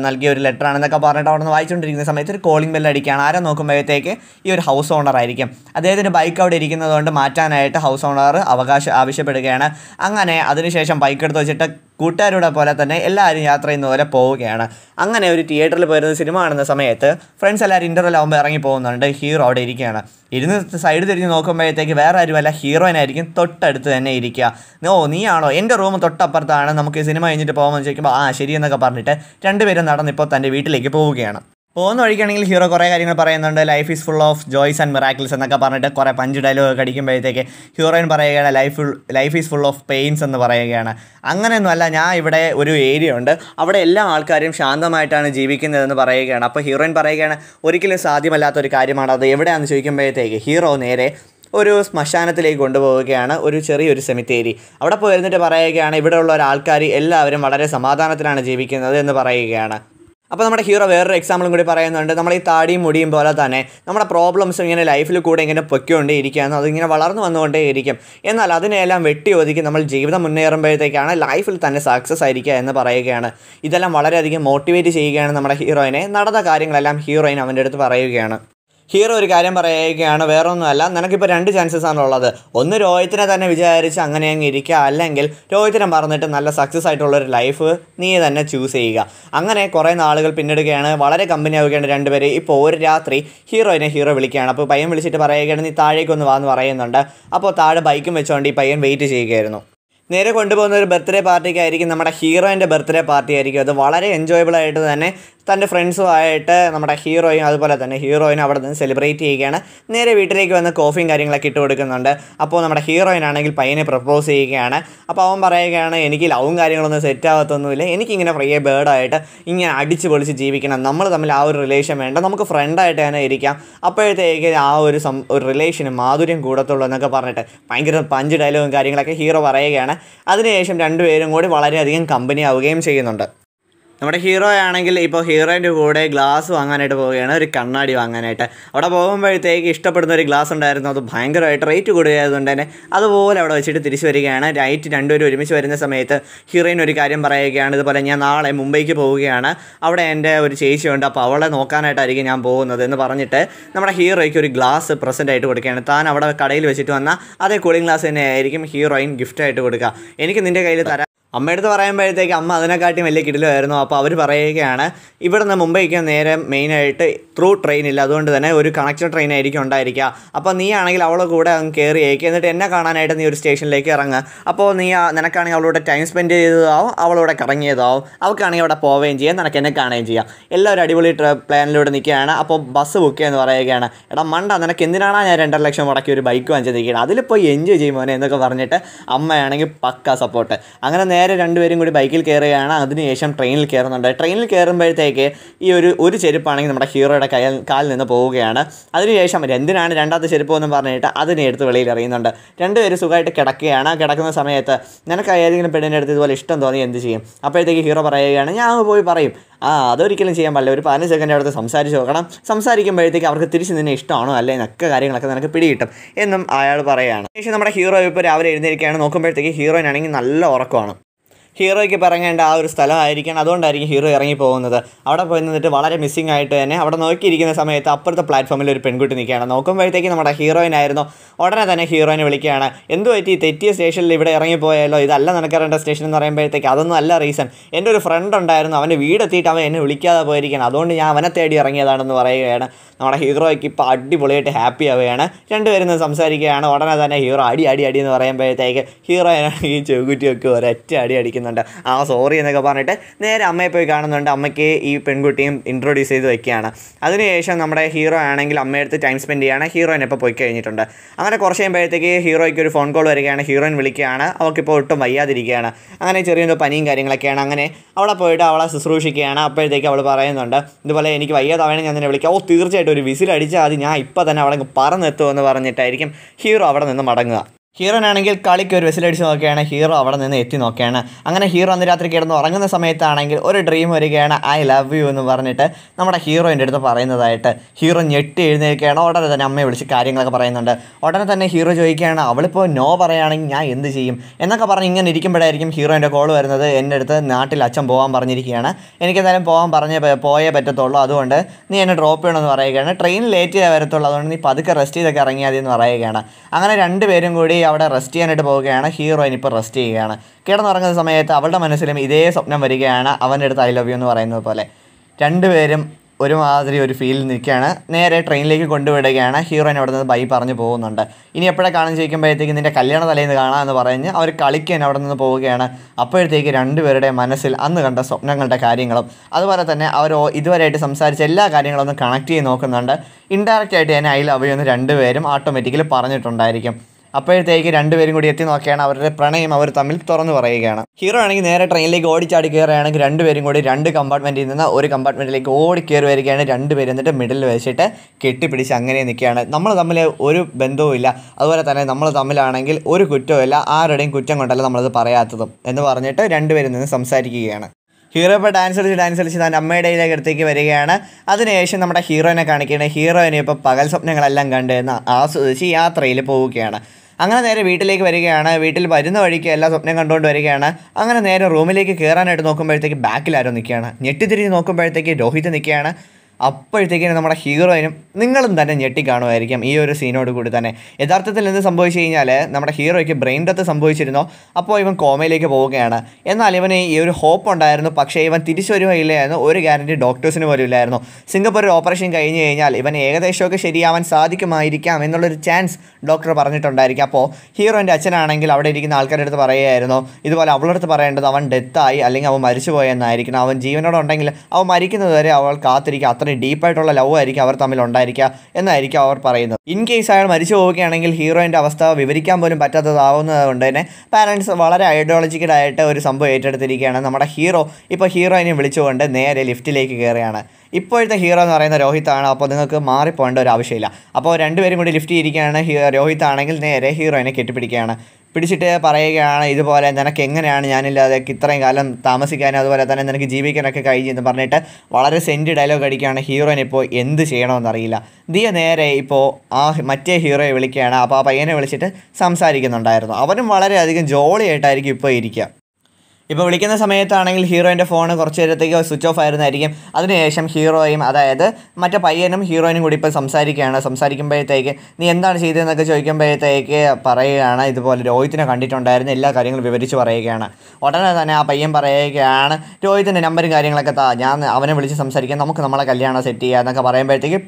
നൽകിയ ഒരു ലെറ്ററാണെന്നൊക്കെ പറഞ്ഞിട്ട് അവിടെ നിന്ന് വായിച്ചുകൊണ്ടിരിക്കുന്ന സമയത്ത് ഒരു കോളിംഗ് ബെല്ല് അടിക്കുകയാണ് ആരോ നോക്കുമ്പോഴത്തേക്ക് ഈ ഒരു ഹൗസ് ഓണർ ആയിരിക്കും അദ്ദേഹത്തിൻ്റെ ബൈക്ക് അവിടെ ഇരിക്കുന്നതുകൊണ്ട് മാറ്റാനായിട്ട് ഹൗസ് ഓണർ അവകാശം ആവശ്യപ്പെടുകയാണ് അങ്ങനെ അതിനുശേഷം ബൈക്ക് എടുത്ത് വെച്ചിട്ട് കൂട്ടുകാരോടെ പോലെ തന്നെ എല്ലാവരും യാത്ര ചെയ്യുന്ന പോലെ പോവുകയാണ് അങ്ങനെ ഒരു തിയേറ്ററിൽ പോയിരുന്ന സിനിമ കാണുന്ന സമയത്ത് ഫ്രണ്ട്സ് എല്ലാവരും ഇൻ്റർവെൽ ആകുമ്പോൾ ഇറങ്ങി പോകുന്നുണ്ട് ഹീറോ അവിടെ ഇരിക്കുകയാണ് ഇരുന്ന് സൈഡ് തിരിഞ്ഞ് നോക്കുമ്പോഴത്തേക്ക് വേറെ ആരുമല്ല ഹീറോയിനായിരിക്കും തൊട്ടടുത്ത് തന്നെ ഇരിക്കുക ഓ നീയാണോ എൻ്റെ റൂം തൊട്ടപ്പുറത്താണ് നമുക്ക് സിനിമ കഴിഞ്ഞിട്ട് പോകാമെന്ന് ചോദിക്കുമ്പോൾ ആ ശരിയെന്നൊക്കെ പറഞ്ഞിട്ട് രണ്ടുപേരും നടന്നിപ്പോൾ തൻ്റെ വീട്ടിലേക്ക് പോവുകയാണ് പോകുന്ന വഴിക്കാണെങ്കിൽ ഹീറോ കുറേ കാര്യങ്ങൾ പറയുന്നുണ്ട് life is full of joys and miracles എന്നൊക്കെ പറഞ്ഞിട്ട് കുറേ പഞ്ച് ഡയലോഗ് അടിക്കുമ്പോഴത്തേക്ക് ഹീറോയിൻ പറയുകയാണ് life life is full of pains എന്ന് പറയുകയാണ് അങ്ങനെയൊന്നുമല്ല ഞാൻ ഇവിടെ ഒരു ഏരിയ ഉണ്ട് അവിടെ എല്ലാ ആൾക്കാരും ശാന്തമായിട്ടാണ് ജീവിക്കുന്നതെന്ന് പറയുകയാണ് അപ്പോൾ ഹീറോയിൻ പറയുകയാണ് ഒരിക്കലും സാധ്യമല്ലാത്ത ഒരു കാര്യമാണ് അത് എവിടെയാണെന്ന് ചോദിക്കുമ്പോഴത്തേക്ക് ഹീറോ നേരെ ഒരു ശ്മശാനത്തിലേക്ക് കൊണ്ടുപോവുകയാണ് ഒരു ചെറിയൊരു സെമിത്തേരി അവിടെ പോയിരുന്നിട്ട് പറയുകയാണ് ഇവിടെയുള്ള ഒരാൾക്കാർ എല്ലാവരും വളരെ സമാധാനത്തിലാണ് ജീവിക്കുന്നത് എന്ന് പറയുകയാണ് അപ്പോൾ നമ്മുടെ ഹീറോ വേറൊരു എക്സാമ്പിളും കൂടി പറയുന്നുണ്ട് നമ്മൾ ഈ താടിയും മുടിയും പോലെ തന്നെ നമ്മുടെ പ്രോബ്ലംസും ഇങ്ങനെ ലൈഫിൽ കൂടെ ഇങ്ങനെ പൊയ്ക്കൊണ്ടേ ഇരിക്കുകയാണ് അതിങ്ങനെ വളർന്നു വന്നുകൊണ്ടേ ഇരിക്കും എന്നാൽ അതിനെല്ലാം വെട്ടി ഒതുക്കി നമ്മൾ ജീവിതം മുന്നേറുമ്പോഴത്തേക്കാണ് ലൈഫിൽ തന്നെ സക്സസ് ആയിരിക്കുക എന്ന് പറയുകയാണ് ഇതെല്ലാം വളരെയധികം മോട്ടിവേറ്റ് ചെയ്യുകയാണ് നമ്മുടെ ഹീറോയിനെ നടന്ന കാര്യങ്ങളെല്ലാം ഹീറോയിൻ അവൻ്റെ അടുത്ത് പറയുകയാണ് ഹീറോ ഒരു കാര്യം പറയുകയാണ് വേറെ ഒന്നുമല്ല നിനക്കിപ്പോൾ രണ്ട് ചാൻസസ് ആണ് ഉള്ളത് ഒന്ന് രോഹിത്തിനെ തന്നെ വിചാരിച്ച് അങ്ങനെ അങ്ങ് ഇരിക്കുക അല്ലെങ്കിൽ രോഹിത്തിനെ മറന്നിട്ട് നല്ല സക്സസ് ആയിട്ടുള്ളൊരു ലൈഫ് നീ തന്നെ ചൂസ് ചെയ്യുക അങ്ങനെ കുറേ നാളുകൾ പിന്നിടുകയാണ് വളരെ കമ്പനി ആവുകയാണ് രണ്ടുപേര് ഇപ്പോൾ ഒരു രാത്രി ഹീറോയിനെ ഹീറോ വിളിക്കുകയാണ് അപ്പോൾ പയ്യൻ വിളിച്ചിട്ട് പറയുകയാണ് നീ താഴേക്ക് ഒന്ന് വാന്ന് പറയുന്നുണ്ട് അപ്പോൾ താഴെ ബൈക്കും വെച്ചുകൊണ്ട് ഈ പയ്യൻ വെയിറ്റ് ചെയ്യുകയായിരുന്നു നേരെ കൊണ്ടുപോകുന്ന ഒരു ബർത്ത്ഡേ പാർട്ടിക്കായിരിക്കും നമ്മുടെ ഹീറോയിൻ്റെ ബർത്ത്ഡേ പാർട്ടി ആയിരിക്കും അത് വളരെ എൻജോയബിൾ ആയിട്ട് തന്നെ തൻ്റെ ഫ്രണ്ട്സുമായിട്ട് നമ്മുടെ ഹീറോയും അതുപോലെ തന്നെ ഹീറോയിനും അവിടെ നിന്ന് സെലിബ്രേറ്റ് ചെയ്യുകയാണ് നേരെ വീട്ടിലേക്ക് വന്ന് കോഫിയും കാര്യങ്ങളൊക്കെ ഇട്ട് കൊടുക്കുന്നുണ്ട് അപ്പോൾ നമ്മുടെ ഹീറോയിനാണെങ്കിൽ പയ്യനെ പ്രപ്പോസ് ചെയ്യുകയാണ് അപ്പോൾ അവൻ പറയുകയാണ് എനിക്ക് ലവും കാര്യങ്ങളൊന്നും സെറ്റ് എനിക്കിങ്ങനെ ഫ്രീ ബേർഡായിട്ട് ഇങ്ങനെ അടിച്ച് പൊളിച്ച് ജീവിക്കണം നമ്മൾ തമ്മിൽ ആ ഒരു റിലേഷൻ വേണ്ട നമുക്ക് ഫ്രണ്ടായിട്ട് തന്നെ ഇരിക്കാം അപ്പോഴത്തേക്ക് ആ ഒരു സം ഒരു റിലേഷന് മാധുര്യം കൂടത്തുള്ളൂ എന്നൊക്കെ പറഞ്ഞിട്ട് ഭയങ്കര പഞ്ച് ഡയലോഗും കാര്യങ്ങളൊക്കെ ഹീറോ പറയുകയാണ് അതിനുശേഷം രണ്ടുപേരും കൂടി വളരെയധികം കമ്പനി ആവുകയും ചെയ്യുന്നുണ്ട് നമ്മുടെ ഹീറോ ആണെങ്കിൽ ഇപ്പോൾ ഹീറോയിൻ്റെ കൂടെ ഗ്ലാസ് വാങ്ങാനായിട്ട് പോവുകയാണ് ഒരു കണ്ണാടി വാങ്ങാനായിട്ട് അവിടെ പോകുമ്പോഴത്തേക്ക് ഇഷ്ടപ്പെടുന്ന ഒരു ഗ്ലാസ് ഉണ്ടായിരുന്നു അത് ഭയങ്കരമായിട്ട് റേറ്റ് കൂടുകയായതുകൊണ്ട് തന്നെ അതുപോലെ അവിടെ വെച്ചിട്ട് തിരിച്ചു വരികയാണ് നൈറ്റ് രണ്ടുപേരും ഒരുമിച്ച് വരുന്ന സമയത്ത് ഹീറോയിൻ ഒരു കാര്യം പറയുകയാണ് ഇതുപോലെ ഞാൻ നാളെ മുംബൈക്ക് പോവുകയാണ് അവിടെ എൻ്റെ ഒരു ചേച്ചിയുണ്ട് അപ്പോൾ അവളെ നോക്കാനായിട്ടായിരിക്കും ഞാൻ പോകുന്നത് എന്ന് പറഞ്ഞിട്ട് നമ്മുടെ ഹീറോയ്ക്ക് ഒരു ഗ്ലാസ് പ്രസൻ്റ് ആയിട്ട് കൊടുക്കുകയാണ് താൻ അവിടെ കടയിൽ വെച്ചിട്ട് വന്നാൽ അതേ കൂളിംഗ് ഗ്ലാസ് തന്നെ ആയിരിക്കും ഹീറോയിൻ ഗിഫ്റ്റായിട്ട് കൊടുക്കുക എനിക്ക് നിൻ്റെ കയ്യിൽ തരാം അമ്മയടുത്ത് പറയുമ്പോഴത്തേക്ക് അമ്മ അതിനെക്കാട്ടി വലിയ കിടിലുമായിരുന്നു അപ്പോൾ അവർ പറയുകയാണ് നിന്ന് മുംബൈക്ക് നേരെ മെയിനായിട്ട് ത്രൂ ട്രെയിനില്ല അതുകൊണ്ട് തന്നെ ഒരു കണക്ഷൻ ട്രെയിൻ ആയിരിക്കും ഉണ്ടായിരിക്കുക അപ്പോൾ നീ ആണെങ്കിൽ അവളെ കൂടെ അങ്ങ് കയറിയേക്ക് എന്നിട്ട് എന്നെ കാണാനായിട്ട് നീ ഒരു സ്റ്റേഷനിലേക്ക് ഇറങ്ങുക അപ്പോൾ നീ നിനക്കാണെങ്കിൽ അവളോട് ടൈം സ്പെൻഡ് ചെയ്തതാവും അവളോടെ കറങ്ങിയതാവും അവൾക്കാണെങ്കിൽ അവിടെ പോവുകയും ചെയ്യാം നിനക്ക് എന്നെ കാണുകയും ചെയ്യാം എല്ലാവരും അടിപൊളി പ്ലാനിലൂടെ നിൽക്കുകയാണ് അപ്പോൾ ബസ് ബുക്ക് എന്ന് പറയുകയാണ് എടാ മണ്ട നിനക്ക് എന്തിനാണോ ഞാൻ രണ്ടര ലക്ഷം മുടക്കി ഒരു ബൈക്ക് വാങ്ങിച്ച് നിൽക്കുകയാണ് അതിൽ പോയി എൻജോയ് ചെയ്യുമോനെ എന്നൊക്കെ പറഞ്ഞിട്ട് അമ്മയാണെങ്കിൽ പക്ക സപ്പോർട്ട് അങ്ങനെ നേരെ രണ്ടുപേരും കൂടി ബൈക്കിൽ കയറുകയാണ് അതിനുശേഷം ട്രെയിനിൽ കയറുന്നുണ്ട് ട്രെയിനിൽ കയറുമ്പോഴത്തേക്ക് ഈ ഒരു ഒരു ചെരുപ്പാണെങ്കിൽ നമ്മുടെ ഹീറോയുടെ കയ്യിൽ കാലിൽ നിന്ന് പോവുകയാണ് അതിനുശേഷം എന്തിനാണ് രണ്ടാമത്തെ ചെരുപ്പ് എന്ന് പറഞ്ഞിട്ട് അതിനെ എടുത്ത് വെളിയിൽ അറിയുന്നുണ്ട് രണ്ടുപേരും സുഖമായിട്ട് കിടക്കുകയാണ് കിടക്കുന്ന സമയത്ത് നിനക്ക് ഏതെങ്കിലും പെണ്ണിൻ്റെ അടുത്ത് ഇതുപോലെ ഇഷ്ടം തോന്നി എന്ത് ചെയ്യും അപ്പോഴത്തേക്ക് ഹീറോ പറയുകയാണ് ഞാൻ പോയി പറയും ആ അതൊരിക്കലും ചെയ്യാൻ പാടില്ല ഒരു പതിനഞ്ച് സെക്കൻഡ് അടുത്ത് സംസാരിച്ച് നോക്കണം സംസാരിക്കുമ്പോഴത്തേക്ക് അവർക്ക് തിരിച്ച് നിന്നെ ഇഷ്ടമാണോ അല്ലേ എന്നൊക്കെ കാര്യങ്ങളൊക്കെ നിനക്ക് പിടികിട്ടും എന്നും അയാൾ പറയുകയാണ് പക്ഷേ നമ്മുടെ ഹീറോ ഇപ്പോൾ രാവിലെ എഴുന്നേക്കാണ് നോക്കുമ്പോഴത്തേക്ക് ഹീറോയിനാണെങ്കിൽ നല്ല ഉറക്കമാണ് ഹീറോയ്ക്ക് പറങ്ങേണ്ട ആ ഒരു സ്ഥലമായിരിക്കണം അതുകൊണ്ടായിരിക്കും ഹീറോ ഇറങ്ങി പോകുന്നത് അവിടെ പോയി നിന്നിട്ട് വളരെ മിസ്സിംഗ് ആയിട്ട് തന്നെ അവിടെ നോക്കിയിരിക്കുന്ന സമയത്ത് അപ്പുറത്തെ പ്ലാറ്റ്ഫോമിൽ ഒരു പെൺകുട്ടി നിൽക്കുകയാണ് നോക്കുമ്പോഴത്തേക്ക് നമ്മുടെ ഹീറോയിനായിരുന്നു ഉടനെ തന്നെ ഹീറോയിനെ വിളിക്കുകയാണ് എന്തു പറ്റി തെറ്റിയ സ്റ്റേഷനിൽ ഇവിടെ ഇറങ്ങിപ്പോയാലോ ഇതല്ല നടക്കാറേണ്ട സ്റ്റേഷൻ എന്ന് പറയുമ്പോഴത്തേക്ക് അതൊന്നും അല്ല റീസൺ എൻ്റെ ഒരു ഫ്രണ്ട് ഉണ്ടായിരുന്നു അവൻ്റെ വീടെത്തിയിട്ട് അവൻ എന്നെ വിളിക്കാതെ പോയിരിക്കുകയാണ് അതുകൊണ്ട് ഞാൻ അവനെ തേടി ഇറങ്ങിയതാണെന്ന് പറയുകയാണ് നമ്മുടെ ഹീറോയ്ക്ക് ഇപ്പോൾ അടിപൊളിയായിട്ട് ഹാപ്പി ആവുകയാണ് രണ്ടുപേരും സംസാരിക്കുകയാണ് ഉടനെ തന്നെ ഹീറോ അടി അടി അടി എന്ന് പറയുമ്പോഴത്തേക്ക് ഹീറോയിനാണെങ്കിൽ ചെകുറ്റിയൊക്കെ ഒരൊറ്റ അടി അടിക്കുന്നത് ഇരിക്കുന്നുണ്ട് ആ സോറി എന്നൊക്കെ പറഞ്ഞിട്ട് നേരെ അമ്മയെ പോയി കാണുന്നുണ്ട് അമ്മയ്ക്ക് ഈ പെൺകുട്ടിയും ഇൻട്രൊഡ്യൂസ് ചെയ്ത് വയ്ക്കുകയാണ് അതിനുശേഷം നമ്മുടെ ഹീറോ ആണെങ്കിൽ അമ്മയടുത്ത് ടൈം സ്പെൻഡ് ചെയ്യുകയാണ് ഹീറോയിൻ ഇപ്പോൾ പോയി കഴിഞ്ഞിട്ടുണ്ട് അങ്ങനെ കുറച്ച് കഴിയുമ്പോഴത്തേക്ക് ഹീറോയ്ക്ക് ഒരു ഫോൺ കോൾ വരികയാണ് ഹീറോയിൻ വിളിക്കുകയാണ് അവൾക്കിപ്പോൾ ഒട്ടും വയ്യാതിരിക്കുകയാണ് അങ്ങനെ ചെറിയൊരു പനിയും കാര്യങ്ങളൊക്കെയാണ് അങ്ങനെ അവളെ പോയിട്ട് അവളെ ശുശ്രൂഷിക്കുകയാണ് അപ്പോഴത്തേക്ക് അവൾ പറയുന്നുണ്ട് ഇതുപോലെ എനിക്ക് വയ്യാതാവണേ ഞാൻ നിന്നെ വിളിക്കാം ഓ തീർച്ചയായിട്ടും ഒരു വിസിൽ അടിച്ചാൽ അത് ഞാൻ ഇപ്പോൾ തന്നെ അവളെ പറന്നെത്തുമെന്ന് പറഞ്ഞിട്ടായിരിക്കും ഹീറോ അവിടെ നിന്ന് മടങ്ങുക ഹീറോനാണെങ്കിൽ കളിക്ക് ഒരു വെസിലടിച്ച് നോക്കുകയാണ് ഹീറോ അവിടെ നിന്ന് എത്തി നോക്കുകയാണ് അങ്ങനെ ഹീറോ അന്ന് രാത്രി കിടന്ന് ഉറങ്ങുന്ന സമയത്താണെങ്കിൽ ഒരു ഡ്രീം വരികയാണ് ഐ ലവ് യു എന്ന് പറഞ്ഞിട്ട് നമ്മുടെ ഹീറോൻ്റെ അടുത്ത് പറയുന്നതായിട്ട് ഹീറോ ഞെട്ടി എഴുന്നേൽക്കുകയാണ് ഉടനെ തന്നെ അമ്മയെ വിളിച്ച് കാര്യങ്ങളൊക്കെ പറയുന്നുണ്ട് ഉടനെ തന്നെ ഹീറോ ചോദിക്കുകയാണ് അവളിപ്പോൾ നോ പറയുകയാണെങ്കിൽ ഞാൻ എന്ത് ചെയ്യും എന്നൊക്കെ പറഞ്ഞ് ഇങ്ങനെ ഇരിക്കുമ്പോഴായിരിക്കും ഹീറോൻ്റെ കോൾ വരുന്നത് എൻ്റെ അടുത്ത് നാട്ടിൽ അച്ഛൻ പോകാൻ പറഞ്ഞിരിക്കുകയാണ് എനിക്കെന്തായാലും പോകാൻ പറഞ്ഞേ പോയേ പറ്റത്തുള്ളൂ അതുകൊണ്ട് നീ എന്നെ ഡ്രോപ്പ് ചെയ്യണമെന്ന് പറയുകയാണ് ട്രെയിൻ ലേറ്റ് വരത്തുള്ളൂ അതുകൊണ്ട് നീ പതുക്കെ റെസ്റ്റ് ചെയ്തൊക്കെ ഇറങ്ങിയാൽ മതി എന്ന് പറയുകയാണ് അങ്ങനെ രണ്ടുപേരും കൂടി അവിടെ റെസ്റ്റ് ചെയ്യാനായിട്ട് പോവുകയാണ് ഹീറോയിൻ ഇപ്പോൾ റെസ്റ്റ് ചെയ്യുകയാണ് കിടന്നുറങ്ങുന്ന സമയത്ത് അവളുടെ മനസ്സിലും ഇതേ സ്വപ്നം വരികയാണ് അവൻ്റെ അടുത്ത് ഐ ലവ് യു എന്ന് പറയുന്നത് പോലെ രണ്ടുപേരും ഒരുമാതിരി ഒരു ഫീലിൽ നിൽക്കുകയാണ് നേരെ ട്രെയിനിലേക്ക് കൊണ്ടുവിടുകയാണ് ഹീറോയിൻ അവിടെ നിന്ന് ബൈ പറഞ്ഞു പോകുന്നുണ്ട് ഇനി എപ്പോഴാണ് കാണാൻ ചോദിക്കുമ്പോഴത്തേക്ക് നിൻ്റെ കല്യാണ തലേന്ന് കാണാമെന്ന് പറഞ്ഞ് അവർ കളിക്കാൻ അവിടെ നിന്ന് പോവുകയാണ് അപ്പോഴത്തേക്ക് രണ്ടുപേരുടെ മനസ്സിൽ അന്ന് കണ്ട സ്വപ്നങ്ങളുടെ കാര്യങ്ങളും അതുപോലെ തന്നെ അവർ ഇതുവരെയായിട്ട് സംസാരിച്ച എല്ലാ കാര്യങ്ങളും ഒന്ന് കണക്ട് ചെയ്ത് നോക്കുന്നുണ്ട് ഇൻഡയറക്റ്റ് തന്നെ ഞാൻ ഐ ലവ് യു എന്ന് രണ്ടുപേരും ഓട്ടോമാറ്റിക്കലി പറഞ്ഞിട്ടുണ്ടായിരിക്കും അപ്പോഴത്തേക്ക് രണ്ടുപേരും കൂടി എത്തി നോക്കുകയാണ് അവരുടെ പ്രണയം അവർ തമ്മിൽ തുറന്നു പറയുകയാണ് ഹീറോ ആണെങ്കിൽ നേരെ ട്രെയിനിലേക്ക് ഓടിച്ചാടി കയറുകയാണെങ്കിൽ രണ്ടുപേരും കൂടി രണ്ട് കമ്പാർട്ട്മെൻറ്റിൽ നിന്ന് ഒരു കമ്പാർട്ട്മെൻറ്റിലേക്ക് ഓടി കയറി വരികയാണ് രണ്ടുപേരും എന്നിട്ട് മിഡിൽ വെച്ചിട്ട് കെട്ടിപ്പിടിച്ച് അങ്ങനെ നിൽക്കുകയാണ് നമ്മൾ തമ്മിൽ ഒരു ബന്ധവുമില്ല അതുപോലെ തന്നെ നമ്മൾ തമ്മിലാണെങ്കിൽ ഒരു കുറ്റവുമില്ല ആരുടെയും കുറ്റം കൊണ്ടല്ല നമ്മളത് പറയാത്തതും എന്ന് പറഞ്ഞിട്ട് രണ്ടുപേരും നിന്ന് സംസാരിക്കുകയാണ് ഹീറോ ഇപ്പോൾ ഡാൻസ് കളിച്ച് ഡാൻസ് കളിച്ച് തൻ്റെ അമ്മയുടെ ഇതിലേക്ക് അടുത്തേക്ക് വരികയാണ് അതിനുശേഷം നമ്മുടെ ഹീറോയിനെ കാണിക്കുകയാണ് ഹീറോയിനെ ഇപ്പോൾ പകൽ സ്വപ്നങ്ങളെല്ലാം കണ്ട് ആസ്വദിച്ച് യാത്രയിൽ പോവുകയാണ് അങ്ങനെ നേരെ വീട്ടിലേക്ക് വരികയാണ് വീട്ടിൽ വരുന്ന വഴിക്ക് എല്ലാ സ്വപ്നം കണ്ടുകൊണ്ട് വരികയാണ് അങ്ങനെ നേരെ റൂമിലേക്ക് കയറാനായിട്ട് നോക്കുമ്പോഴത്തേക്ക് ബാക്കിൽ ആരോ നിൽക്കുകയാണ് ഞെട്ടിത്തിരിഞ്ഞ് നോക്കുമ്പോഴത്തേക്ക് രോഹിത് നിൽക്കുകയാണ് അപ്പോഴത്തേക്കിനും നമ്മുടെ ഹീറോയിനും നിങ്ങളും തന്നെ ഞെട്ടിക്കാണുമായിരിക്കും ഈ ഒരു സീനോട് കൂടി തന്നെ യഥാർത്ഥത്തിൽ എന്ത് സംഭവിച്ചു കഴിഞ്ഞാൽ നമ്മുടെ ഹീറോയ്ക്ക് ബ്രെയിൻ ഡെത്ത് സംഭവിച്ചിരുന്നോ അപ്പോൾ ഇവൻ കോമയിലേക്ക് പോവുകയാണ് എന്നാൽ ഇവന് ഈ ഒരു ഹോപ്പ് ഉണ്ടായിരുന്നു പക്ഷേ ഇവൻ തിരിച്ചു വരുകയില്ലായിരുന്നു ഒരു ഗ്യാരണ്ടി ഡോക്ടേഴ്സിന് പോലും ഇല്ലായിരുന്നു സിംഗപ്പൂരിൽ ഓപ്പറേഷൻ കഴിഞ്ഞ് കഴിഞ്ഞാൽ ഇവൻ ഏകദേശമൊക്കെ ശരിയാവാൻ സാധിക്കുമായിരിക്കാം എന്നുള്ളൊരു ചാൻസ് ഡോക്ടർ പറഞ്ഞിട്ടുണ്ടായിരിക്കും അപ്പോൾ ഹീറോൻ്റെ അച്ഛനാണെങ്കിൽ അവിടെ ഇരിക്കുന്ന ആൾക്കാരുടെ അടുത്ത് പറയുമായിരുന്നു ഇതുപോലെ അവളുടെ അടുത്ത് പറയേണ്ടത് അവൻ ഡെത്തായി അല്ലെങ്കിൽ അവൻ മരിച്ചു പോയെന്നായിരിക്കണം അവൻ ജീവനോടെ ഉണ്ടെങ്കിൽ അവൻ മരിക്കുന്നത് വരെ അവൾ കാത്തിരിക്കുക അത്ര അത്രയും ഡീപ്പായിട്ടുള്ള ലവ് ആയിരിക്കും അവർ തമ്മിൽ ഉണ്ടായിരിക്കുക എന്നായിരിക്കും അവർ പറയുന്നത് ഇൻ കേസ് അയാൾ മരിച്ചു പോവുകയാണെങ്കിൽ ഹീറോയിൻ്റെ അവസ്ഥ വിവരിക്കാൻ പോലും പറ്റാത്തതാവുന്നത് കൊണ്ട് തന്നെ പാരൻസ് വളരെ ഐഡിയോളജിക്കലായിട്ട് ഒരു സംഭവം ഏറ്റെടുത്തിരിക്കുകയാണ് നമ്മുടെ ഹീറോ ഇപ്പോൾ ഹീറോയിനെ വിളിച്ചുകൊണ്ട് നേരെ ലിഫ്റ്റിലേക്ക് കയറുകയാണ് ഇപ്പോഴത്തെ ഹീറോ എന്ന് പറയുന്ന രോഹിത്താണ് അപ്പോൾ നിങ്ങൾക്ക് മാറിപ്പോകേണ്ട ഒരു ആവശ്യമില്ല അപ്പോൾ രണ്ടുപേരും കൂടി ലിഫ്റ്റ് ഇരിക്കുകയാണ് ഹീ രോഹിത് ആണെങ്കിൽ നേരെ ഹീറോയിനെ കെട്ടിപ്പിടിക്കുകയാണ് പിടിച്ചിട്ട് പറയുകയാണ് ഇതുപോലെ നിനക്ക് എങ്ങനെയാണ് ഞാനില്ലാതെ ഇത്രയും കാലം താമസിക്കാനും അതുപോലെ തന്നെ നിനക്ക് ജീവിക്കാനൊക്കെ കഴിഞ്ഞെന്ന് പറഞ്ഞിട്ട് വളരെ സെൻറ്റ് ഡയലോഗ് അടിക്കുകയാണ് ഹീറോയിനെ ഇപ്പോൾ എന്ത് ചെയ്യണമെന്നറിയില്ല ദിയ നേരെ ഇപ്പോൾ ആ മറ്റേ ഹീറോയെ വിളിക്കുകയാണ് അപ്പോൾ ആ പയ്യനെ വിളിച്ചിട്ട് സംസാരിക്കുന്നുണ്ടായിരുന്നു അവനും വളരെയധികം ജോളിയായിട്ടായിരിക്കും ഇപ്പോൾ ഇരിക്കുക ഇപ്പോൾ വിളിക്കുന്ന സമയത്താണെങ്കിൽ ഹീറോയിൻ്റെ ഫോൺ കുറച്ച് നേരത്തേക്ക് സ്വിച്ച് ഓഫ് ആയിരുന്നായിരിക്കും അതിനുശേഷം ഹീറോയും അതായത് മറ്റേ പയ്യനും ഹീറോയിനും കൂടി ഇപ്പോൾ സംസാരിക്കുകയാണ് സംസാരിക്കുമ്പോഴത്തേക്ക് നീ എന്താണ് ചെയ്തതെന്നൊക്കെ ചോദിക്കുമ്പോഴത്തേക്ക് പറയുകയാണ് ഇതുപോലെ രോഹിത്തിനെ കണ്ടിട്ടുണ്ടായിരുന്നു എല്ലാ കാര്യങ്ങളും വിവരിച്ച് പറയുകയാണ് ഉടനെ തന്നെ ആ പയ്യൻ പറയുകയാണ് രോഹിത്തിൻ്റെ നമ്പറും കാര്യങ്ങളൊക്കെ താ ഞാൻ അവനെ വിളിച്ച് സംസാരിക്കാം നമുക്ക് നമ്മളെ കല്യാണം സെറ്റ് ചെയ്യാം എന്നൊക്കെ പറയുമ്പോഴത്തേക്ക്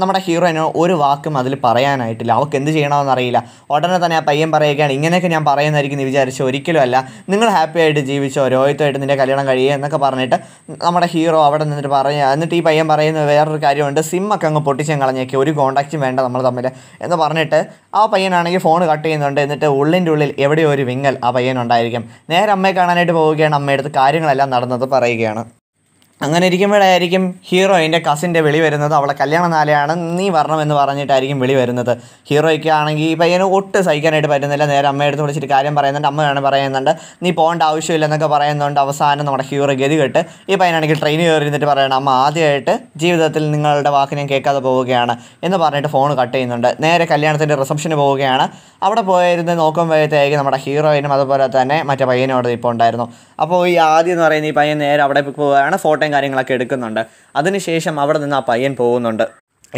നമ്മുടെ ഹീറോയിനോ ഒരു വാക്കും അതിൽ പറയാനായിട്ടില്ല അവൾക്ക് എന്ത് ചെയ്യണമെന്നറിയില്ല ഉടനെ തന്നെ ആ പയ്യൻ പറയുകയാണ് ഇങ്ങനെയൊക്കെ ഞാൻ പറയുന്നതായിരിക്കും എന്ന് വിചാരിച്ചു ഒരിക്കലും അല്ല നിങ്ങൾ ഹാപ്പി ആയിട്ട് ജീവിച്ചോ രോഹിതമായിട്ട് നിൻ്റെ കല്യാണം കഴിയുക എന്നൊക്കെ പറഞ്ഞിട്ട് നമ്മുടെ ഹീറോ അവിടെ നിന്നിട്ട് പറയുക എന്നിട്ട് ഈ പയ്യൻ പറയുന്ന വേറൊരു കാര്യമുണ്ട് സിമ്മൊക്കെ അങ്ങ് പൊട്ടിച്ചും കളഞ്ഞേക്കി ഒരു കോണ്ടാക്റ്റും വേണ്ട നമ്മൾ തമ്മിൽ എന്ന് പറഞ്ഞിട്ട് ആ പയ്യനാണെങ്കിൽ ഫോൺ കട്ട് ചെയ്യുന്നുണ്ട് എന്നിട്ട് ഉള്ളിൻ്റെ ഉള്ളിൽ എവിടെയോ ഒരു വിങ്ങൽ ആ പയ്യനുണ്ടായിരിക്കും നേരെ അമ്മയെ കാണാനായിട്ട് പോവുകയാണ് അടുത്ത് കാര്യങ്ങളെല്ലാം നടന്നത് പറയുകയാണ് അങ്ങനെ ഇരിക്കുമ്പോഴായിരിക്കും ഹീറോയിൻ്റെ കസിൻ്റെ വിളി വരുന്നത് അവളെ കല്യാണ നാലയാണ് നീ വരണമെന്ന് പറഞ്ഞിട്ടായിരിക്കും വിളി വരുന്നത് ഹീറോയ്ക്ക് ആണെങ്കിൽ ഈ പയ്യനെ ഒട്ടും സഹിക്കാനായിട്ട് പറ്റുന്നില്ല നേരെ അമ്മയെടുത്ത് വിളിച്ചിട്ട് കാര്യം പറയുന്നുണ്ട് അമ്മയാണ് പറയുന്നുണ്ട് നീ പോകേണ്ട ആവശ്യമില്ലെന്നൊക്കെ പറയുന്നുണ്ട് അവസാനം നമ്മുടെ ഹീറോ ഗതി കെട്ട് ഈ പയ്യനാണെങ്കിൽ ട്രെയിൻ കയറിയിരുന്നിട്ട് പറയണം അമ്മ ആദ്യമായിട്ട് ജീവിതത്തിൽ നിങ്ങളുടെ വാക്ക് ഞാൻ കേൾക്കാതെ പോവുകയാണ് എന്ന് പറഞ്ഞിട്ട് ഫോൺ കട്ട് ചെയ്യുന്നുണ്ട് നേരെ കല്യാണത്തിൻ്റെ റിസപ്ഷന് പോവുകയാണ് അവിടെ പോയിരുന്ന് നോക്കുമ്പോഴത്തേക്ക് നമ്മുടെ ഹീറോയിനും അതുപോലെ തന്നെ മറ്റേ പയ്യനോട് ഇപ്പോൾ ഉണ്ടായിരുന്നു അപ്പോൾ ഈ ആദ്യം എന്ന് പറയുന്ന ഈ പയ്യൻ നേരെ അവിടെ പോവുകയാണ് ഫോട്ടോ ഫോട്ടോയും കാര്യങ്ങളൊക്കെ എടുക്കുന്നുണ്ട് അതിനുശേഷം അവിടെ നിന്ന് ആ പയ്യൻ പോകുന്നുണ്ട്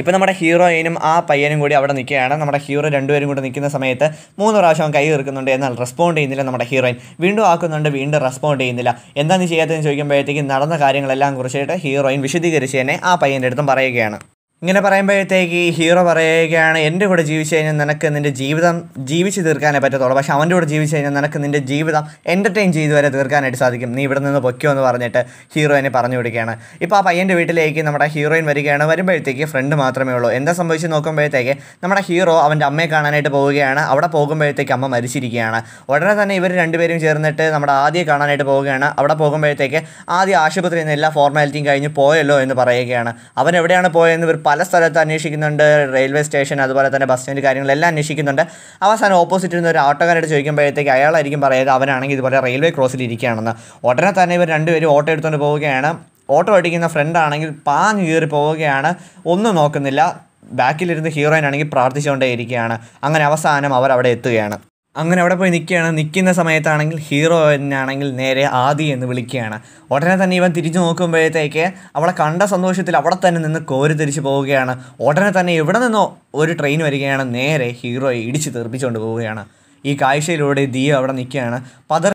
ഇപ്പം നമ്മുടെ ഹീറോയിനും ആ പയ്യനും കൂടി അവിടെ നിൽക്കുകയാണ് നമ്മുടെ ഹീറോ രണ്ടുപേരും കൂടി നിൽക്കുന്ന സമയത്ത് മൂന്ന് പ്രാവശ്യം കൈ തീർക്കുന്നുണ്ട് എന്നാൽ റെസ്പോണ്ട് ചെയ്യുന്നില്ല നമ്മുടെ ഹീറോയിൻ വീണ്ടും ആക്കുന്നുണ്ട് വീണ്ടും റെസ്പോണ്ട് ചെയ്യുന്നില്ല എന്താണ് ചെയ്യാത്തതെന്ന് ചോദിക്കുമ്പോഴത്തേക്കും നടന്ന കാര്യങ്ങളെല്ലാം കുറിച്ചിട്ട് ഹീറോയിൻ വിശദീകരിച്ച് തന്നെ ആ പയ്യൻ്റെ അടുത്തും പറയുകയാണ് ഇങ്ങനെ പറയുമ്പോഴത്തേക്ക് ഹീറോ പറയുകയാണ് എൻ്റെ കൂടെ ജീവിച്ചു കഴിഞ്ഞാൽ നിനക്ക് നിൻ്റെ ജീവിതം ജീവിച്ച് തീർക്കാനേ പറ്റത്തുള്ളൂ പക്ഷേ അവൻ്റെ കൂടെ ജീവിച്ചു കഴിഞ്ഞാൽ നിനക്ക് നിൻ്റെ ജീവിതം എൻ്റർടൈൻ ചെയ്ത് വരെ തീർക്കാനായിട്ട് സാധിക്കും നീ ഇവിടെ നിന്ന് പൊയ്ക്കോ എന്ന് പറഞ്ഞിട്ട് ഹീറോയിനെ പറഞ്ഞു വിടുകയാണ് ഇപ്പോൾ ആ പയ്യൻ്റെ വീട്ടിലേക്ക് നമ്മുടെ ഹീറോയിൻ വരികയാണ് വരുമ്പോഴത്തേക്ക് ഫ്രണ്ട് മാത്രമേ ഉള്ളൂ എന്താ സംഭവിച്ച് നോക്കുമ്പോഴത്തേക്ക് നമ്മുടെ ഹീറോ അവൻ്റെ അമ്മയെ കാണാനായിട്ട് പോവുകയാണ് അവിടെ പോകുമ്പോഴത്തേക്ക് അമ്മ മരിച്ചിരിക്കുകയാണ് ഉടനെ തന്നെ ഇവർ രണ്ടുപേരും ചേർന്നിട്ട് നമ്മുടെ ആദ്യം കാണാനായിട്ട് പോവുകയാണ് അവിടെ പോകുമ്പോഴത്തേക്ക് ആദ്യം ആശുപത്രിയിൽ നിന്ന് എല്ലാ ഫോർമാലിറ്റിയും കഴിഞ്ഞ് പോയല്ലോ എന്ന് പറയുകയാണ് അവൻ എവിടെയാണ് പോയതെന്ന് ഇവർ പല സ്ഥലത്ത് അന്വേഷിക്കുന്നുണ്ട് റെയിൽവേ സ്റ്റേഷൻ അതുപോലെ തന്നെ ബസ് സ്റ്റാൻഡ് കാര്യങ്ങളെല്ലാം അന്വേഷിക്കുന്നുണ്ട് അവസാനം ഓപ്പോസിറ്റ് നിന്ന് ഒരു ഓട്ടോക്കാരോട് ചോദിക്കുമ്പോഴത്തേക്ക് അയാളായിരിക്കും പറയുന്നത് അവനാണെങ്കിൽ ഇതുപോലെ റെയിൽവേ ക്രോസിൽ ഇരിക്കുകയാണെന്ന് ഉടനെ തന്നെ ഇവർ രണ്ടുപേരും ഓട്ടോ എടുത്തുകൊണ്ട് പോവുകയാണ് ഓട്ടോ ഓടിക്കുന്ന ഫ്രണ്ടാണെങ്കിൽ പാഞ്ഞു കയറി പോവുകയാണ് ഒന്നും നോക്കുന്നില്ല ബാക്കിലിരുന്ന് ഹീറോയിൻ ആണെങ്കിൽ ഇരിക്കുകയാണ് അങ്ങനെ അവസാനം അവർ അവിടെ എത്തുകയാണ് അങ്ങനെ അവിടെ പോയി നിൽക്കുകയാണ് നിൽക്കുന്ന സമയത്താണെങ്കിൽ ഹീറോ എന്നാണെങ്കിൽ നേരെ ആദി എന്ന് വിളിക്കുകയാണ് ഉടനെ തന്നെ ഇവൻ തിരിച്ചു നോക്കുമ്പോഴത്തേക്ക് അവളെ കണ്ട സന്തോഷത്തിൽ അവിടെ തന്നെ നിന്ന് കോരി തിരിച്ചു പോവുകയാണ് ഉടനെ തന്നെ ഇവിടെ നിന്നോ ഒരു ട്രെയിൻ വരികയാണ് നേരെ ഹീറോയെ ഇടിച്ചു തീർപ്പിച്ചുകൊണ്ട് പോവുകയാണ് ഈ കാഴ്ചയിലൂടെ ദിയ അവിടെ നിൽക്കുകയാണ് പതർ